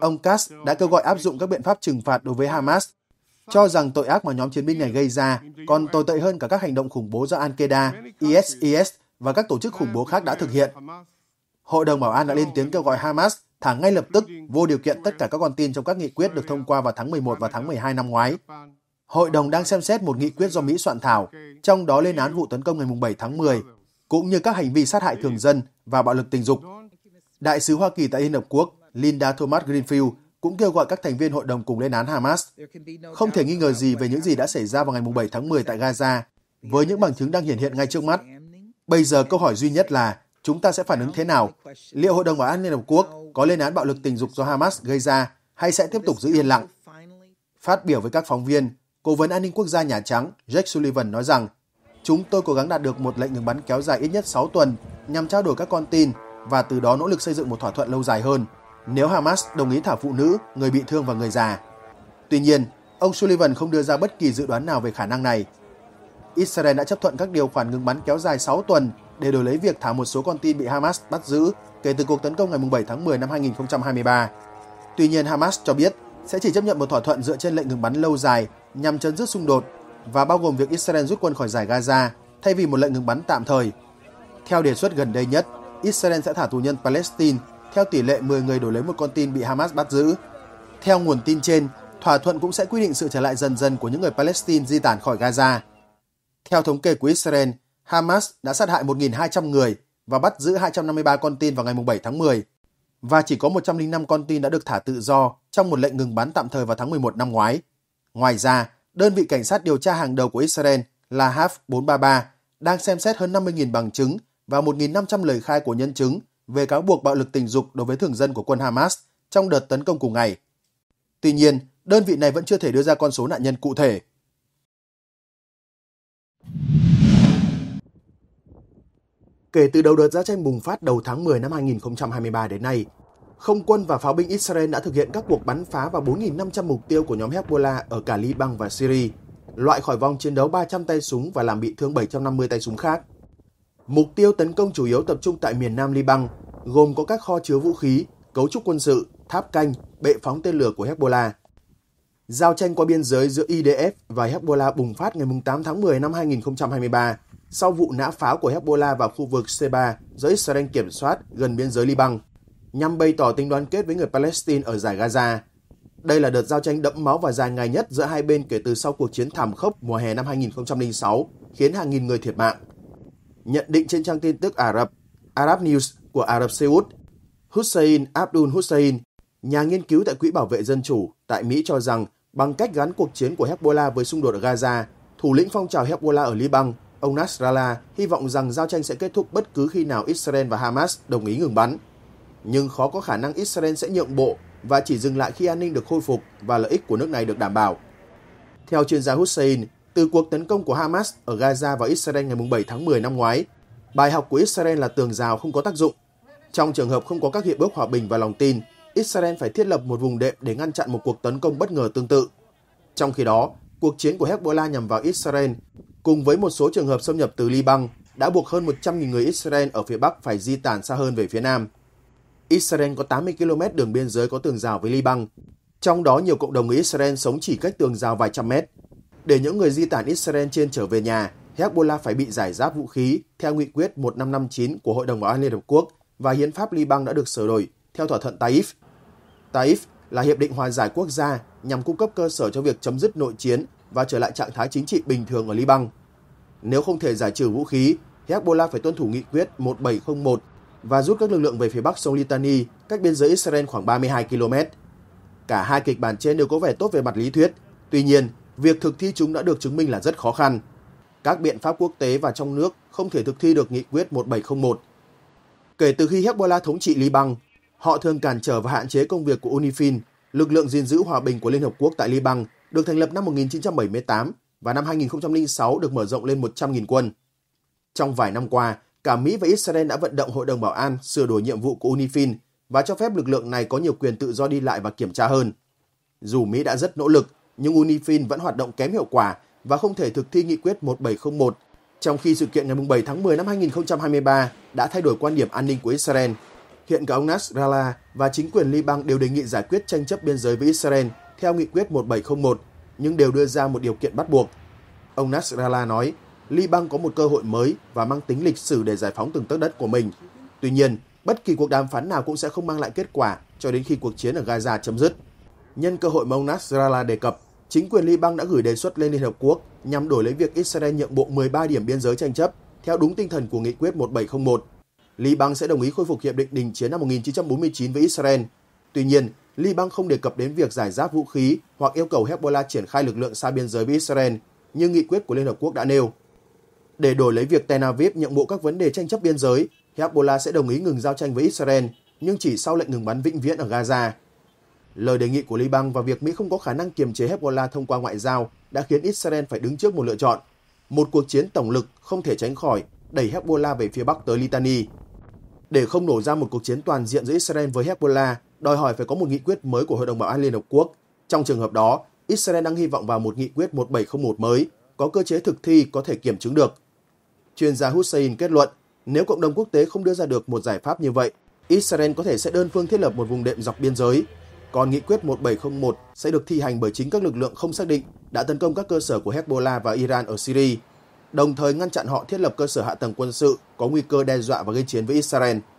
Ông Katz đã kêu gọi áp dụng các biện pháp trừng phạt đối với Hamas, cho rằng tội ác mà nhóm chiến binh này gây ra còn tồi tệ hơn cả các hành động khủng bố do Al-Qaeda, ISIS và các tổ chức khủng bố khác đã thực hiện. Hội đồng Bảo an đã lên tiếng kêu gọi Hamas thả ngay lập tức vô điều kiện tất cả các con tin trong các nghị quyết được thông qua vào tháng 11 và tháng 12 năm ngoái. Hội đồng đang xem xét một nghị quyết do Mỹ soạn thảo, trong đó lên án vụ tấn công ngày 7 tháng 10, cũng như các hành vi sát hại thường dân và bạo lực tình dục. Đại sứ Hoa Kỳ tại Liên Hợp Quốc Linda Thomas Greenfield cũng kêu gọi các thành viên hội đồng cùng lên án Hamas. Không thể nghi ngờ gì về những gì đã xảy ra vào ngày 7 tháng 10 tại Gaza, với những bằng chứng đang hiển hiện ngay trước mắt. Bây giờ câu hỏi duy nhất là chúng ta sẽ phản ứng thế nào? Liệu Hội đồng Bảo an Liên Hợp Quốc có lên án bạo lực tình dục do Hamas gây ra hay sẽ tiếp tục giữ yên lặng? Phát biểu với các phóng viên, Cố vấn An ninh Quốc gia Nhà Trắng Jake Sullivan nói rằng Chúng tôi cố gắng đạt được một lệnh ngừng bắn kéo dài ít nhất 6 tuần nhằm trao đổi các con tin và từ đó nỗ lực xây dựng một thỏa thuận lâu dài hơn nếu Hamas đồng ý thả phụ nữ, người bị thương và người già. Tuy nhiên, ông Sullivan không đưa ra bất kỳ dự đoán nào về khả năng này Israel đã chấp thuận các điều khoản ngừng bắn kéo dài 6 tuần để đổi lấy việc thả một số con tin bị Hamas bắt giữ kể từ cuộc tấn công ngày 7 tháng 10 năm 2023. Tuy nhiên, Hamas cho biết sẽ chỉ chấp nhận một thỏa thuận dựa trên lệnh ngừng bắn lâu dài nhằm chấm dứt xung đột và bao gồm việc Israel rút quân khỏi giải Gaza thay vì một lệnh ngừng bắn tạm thời. Theo đề xuất gần đây nhất, Israel sẽ thả tù nhân Palestine theo tỷ lệ 10 người đổi lấy một con tin bị Hamas bắt giữ. Theo nguồn tin trên, thỏa thuận cũng sẽ quy định sự trở lại dần dần của những người Palestine di tản khỏi Gaza. Theo thống kê của Israel, Hamas đã sát hại 1.200 người và bắt giữ 253 con tin vào ngày 7 tháng 10, và chỉ có 105 con tin đã được thả tự do trong một lệnh ngừng bắn tạm thời vào tháng 11 năm ngoái. Ngoài ra, đơn vị cảnh sát điều tra hàng đầu của Israel là HAF 433 đang xem xét hơn 50.000 bằng chứng và 1.500 lời khai của nhân chứng về cáo buộc bạo lực tình dục đối với thường dân của quân Hamas trong đợt tấn công cùng ngày. Tuy nhiên, đơn vị này vẫn chưa thể đưa ra con số nạn nhân cụ thể. Kể từ đầu đợt giao tranh bùng phát đầu tháng 10 năm 2023 đến nay, không quân và pháo binh Israel đã thực hiện các cuộc bắn phá vào 4.500 mục tiêu của nhóm Hezbollah ở cả Liban và Syria, loại khỏi vòng chiến đấu 300 tay súng và làm bị thương 750 tay súng khác. Mục tiêu tấn công chủ yếu tập trung tại miền nam Liban, gồm có các kho chứa vũ khí, cấu trúc quân sự, tháp canh, bệ phóng tên lửa của Hezbollah – Giao tranh qua biên giới giữa IDF và Hezbollah bùng phát ngày 8 tháng 10 năm 2023 sau vụ nã pháo của Hezbollah vào khu vực C3 do Israel kiểm soát gần biên giới Liban nhằm bày tỏ tính đoàn kết với người Palestine ở giải Gaza. Đây là đợt giao tranh đẫm máu và dài ngày nhất giữa hai bên kể từ sau cuộc chiến thảm khốc mùa hè năm 2006, khiến hàng nghìn người thiệt mạng. Nhận định trên trang tin tức Ả Rập, Arab News của Ả Rập Xê Út, Hussein Abdul Hussein, Nhà nghiên cứu tại Quỹ Bảo vệ Dân chủ tại Mỹ cho rằng bằng cách gắn cuộc chiến của Hezbollah với xung đột ở Gaza, thủ lĩnh phong trào Hezbollah ở Liban, ông Nasrallah hy vọng rằng giao tranh sẽ kết thúc bất cứ khi nào Israel và Hamas đồng ý ngừng bắn. Nhưng khó có khả năng Israel sẽ nhượng bộ và chỉ dừng lại khi an ninh được khôi phục và lợi ích của nước này được đảm bảo. Theo chuyên gia Hussein, từ cuộc tấn công của Hamas ở Gaza vào Israel ngày 7 tháng 10 năm ngoái, bài học của Israel là tường rào không có tác dụng. Trong trường hợp không có các hiệp ước hòa bình và lòng tin, Israel phải thiết lập một vùng đệm để ngăn chặn một cuộc tấn công bất ngờ tương tự. Trong khi đó, cuộc chiến của Hezbollah nhằm vào Israel, cùng với một số trường hợp xâm nhập từ Liban, đã buộc hơn 100.000 người Israel ở phía Bắc phải di tản xa hơn về phía Nam. Israel có 80 km đường biên giới có tường rào với Liban, trong đó nhiều cộng đồng người Israel sống chỉ cách tường rào vài trăm mét. Để những người di tản Israel trên trở về nhà, Hezbollah phải bị giải giáp vũ khí theo nghị quyết 1559 của Hội đồng Bảo an Liên Hợp Quốc và Hiến pháp Liban đã được sửa đổi theo thỏa thuận Taif. Taif là hiệp định hòa giải quốc gia nhằm cung cấp cơ sở cho việc chấm dứt nội chiến và trở lại trạng thái chính trị bình thường ở Liban. Nếu không thể giải trừ vũ khí, Hezbollah phải tuân thủ nghị quyết 1701 và rút các lực lượng về phía bắc sông Litani, cách biên giới Israel khoảng 32 km. Cả hai kịch bản trên đều có vẻ tốt về mặt lý thuyết, tuy nhiên, việc thực thi chúng đã được chứng minh là rất khó khăn. Các biện pháp quốc tế và trong nước không thể thực thi được nghị quyết 1701. Kể từ khi Hezbollah thống trị Liban, Họ thường cản trở và hạn chế công việc của UNIFIL, lực lượng gìn giữ hòa bình của Liên Hợp Quốc tại Liban, được thành lập năm 1978 và năm 2006 được mở rộng lên 100.000 quân. Trong vài năm qua, cả Mỹ và Israel đã vận động Hội đồng Bảo an sửa đổi nhiệm vụ của UNIFIL và cho phép lực lượng này có nhiều quyền tự do đi lại và kiểm tra hơn. Dù Mỹ đã rất nỗ lực, nhưng UNIFIL vẫn hoạt động kém hiệu quả và không thể thực thi nghị quyết 1701, trong khi sự kiện ngày 7 tháng 10 năm 2023 đã thay đổi quan điểm an ninh của Israel Hiện cả ông Nasrallah và chính quyền Liban đều đề nghị giải quyết tranh chấp biên giới với Israel theo nghị quyết 1701, nhưng đều đưa ra một điều kiện bắt buộc. Ông Nasrallah nói, Liban có một cơ hội mới và mang tính lịch sử để giải phóng từng tấc đất của mình. Tuy nhiên, bất kỳ cuộc đàm phán nào cũng sẽ không mang lại kết quả cho đến khi cuộc chiến ở Gaza chấm dứt. Nhân cơ hội mà ông Nasrallah đề cập, chính quyền Liban đã gửi đề xuất lên Liên Hợp Quốc nhằm đổi lấy việc Israel nhượng bộ 13 điểm biên giới tranh chấp theo đúng tinh thần của nghị quyết 1701 Liban sẽ đồng ý khôi phục hiệp định đình chiến năm 1949 với Israel. Tuy nhiên, Liban không đề cập đến việc giải giáp vũ khí hoặc yêu cầu Hezbollah triển khai lực lượng xa biên giới với Israel như nghị quyết của Liên Hợp Quốc đã nêu. Để đổi lấy việc Tel Aviv nhượng bộ các vấn đề tranh chấp biên giới, Hezbollah sẽ đồng ý ngừng giao tranh với Israel, nhưng chỉ sau lệnh ngừng bắn vĩnh viễn ở Gaza. Lời đề nghị của Liban và việc Mỹ không có khả năng kiềm chế Hezbollah thông qua ngoại giao đã khiến Israel phải đứng trước một lựa chọn. Một cuộc chiến tổng lực không thể tránh khỏi đẩy Hezbollah về phía bắc tới Litani, để không nổ ra một cuộc chiến toàn diện giữa Israel với Hezbollah, đòi hỏi phải có một nghị quyết mới của Hội đồng Bảo an Liên Hợp Quốc. Trong trường hợp đó, Israel đang hy vọng vào một nghị quyết 1701 mới, có cơ chế thực thi có thể kiểm chứng được. Chuyên gia Hussein kết luận, nếu cộng đồng quốc tế không đưa ra được một giải pháp như vậy, Israel có thể sẽ đơn phương thiết lập một vùng đệm dọc biên giới. Còn nghị quyết 1701 sẽ được thi hành bởi chính các lực lượng không xác định đã tấn công các cơ sở của Hezbollah và Iran ở Syria đồng thời ngăn chặn họ thiết lập cơ sở hạ tầng quân sự có nguy cơ đe dọa và gây chiến với Israel –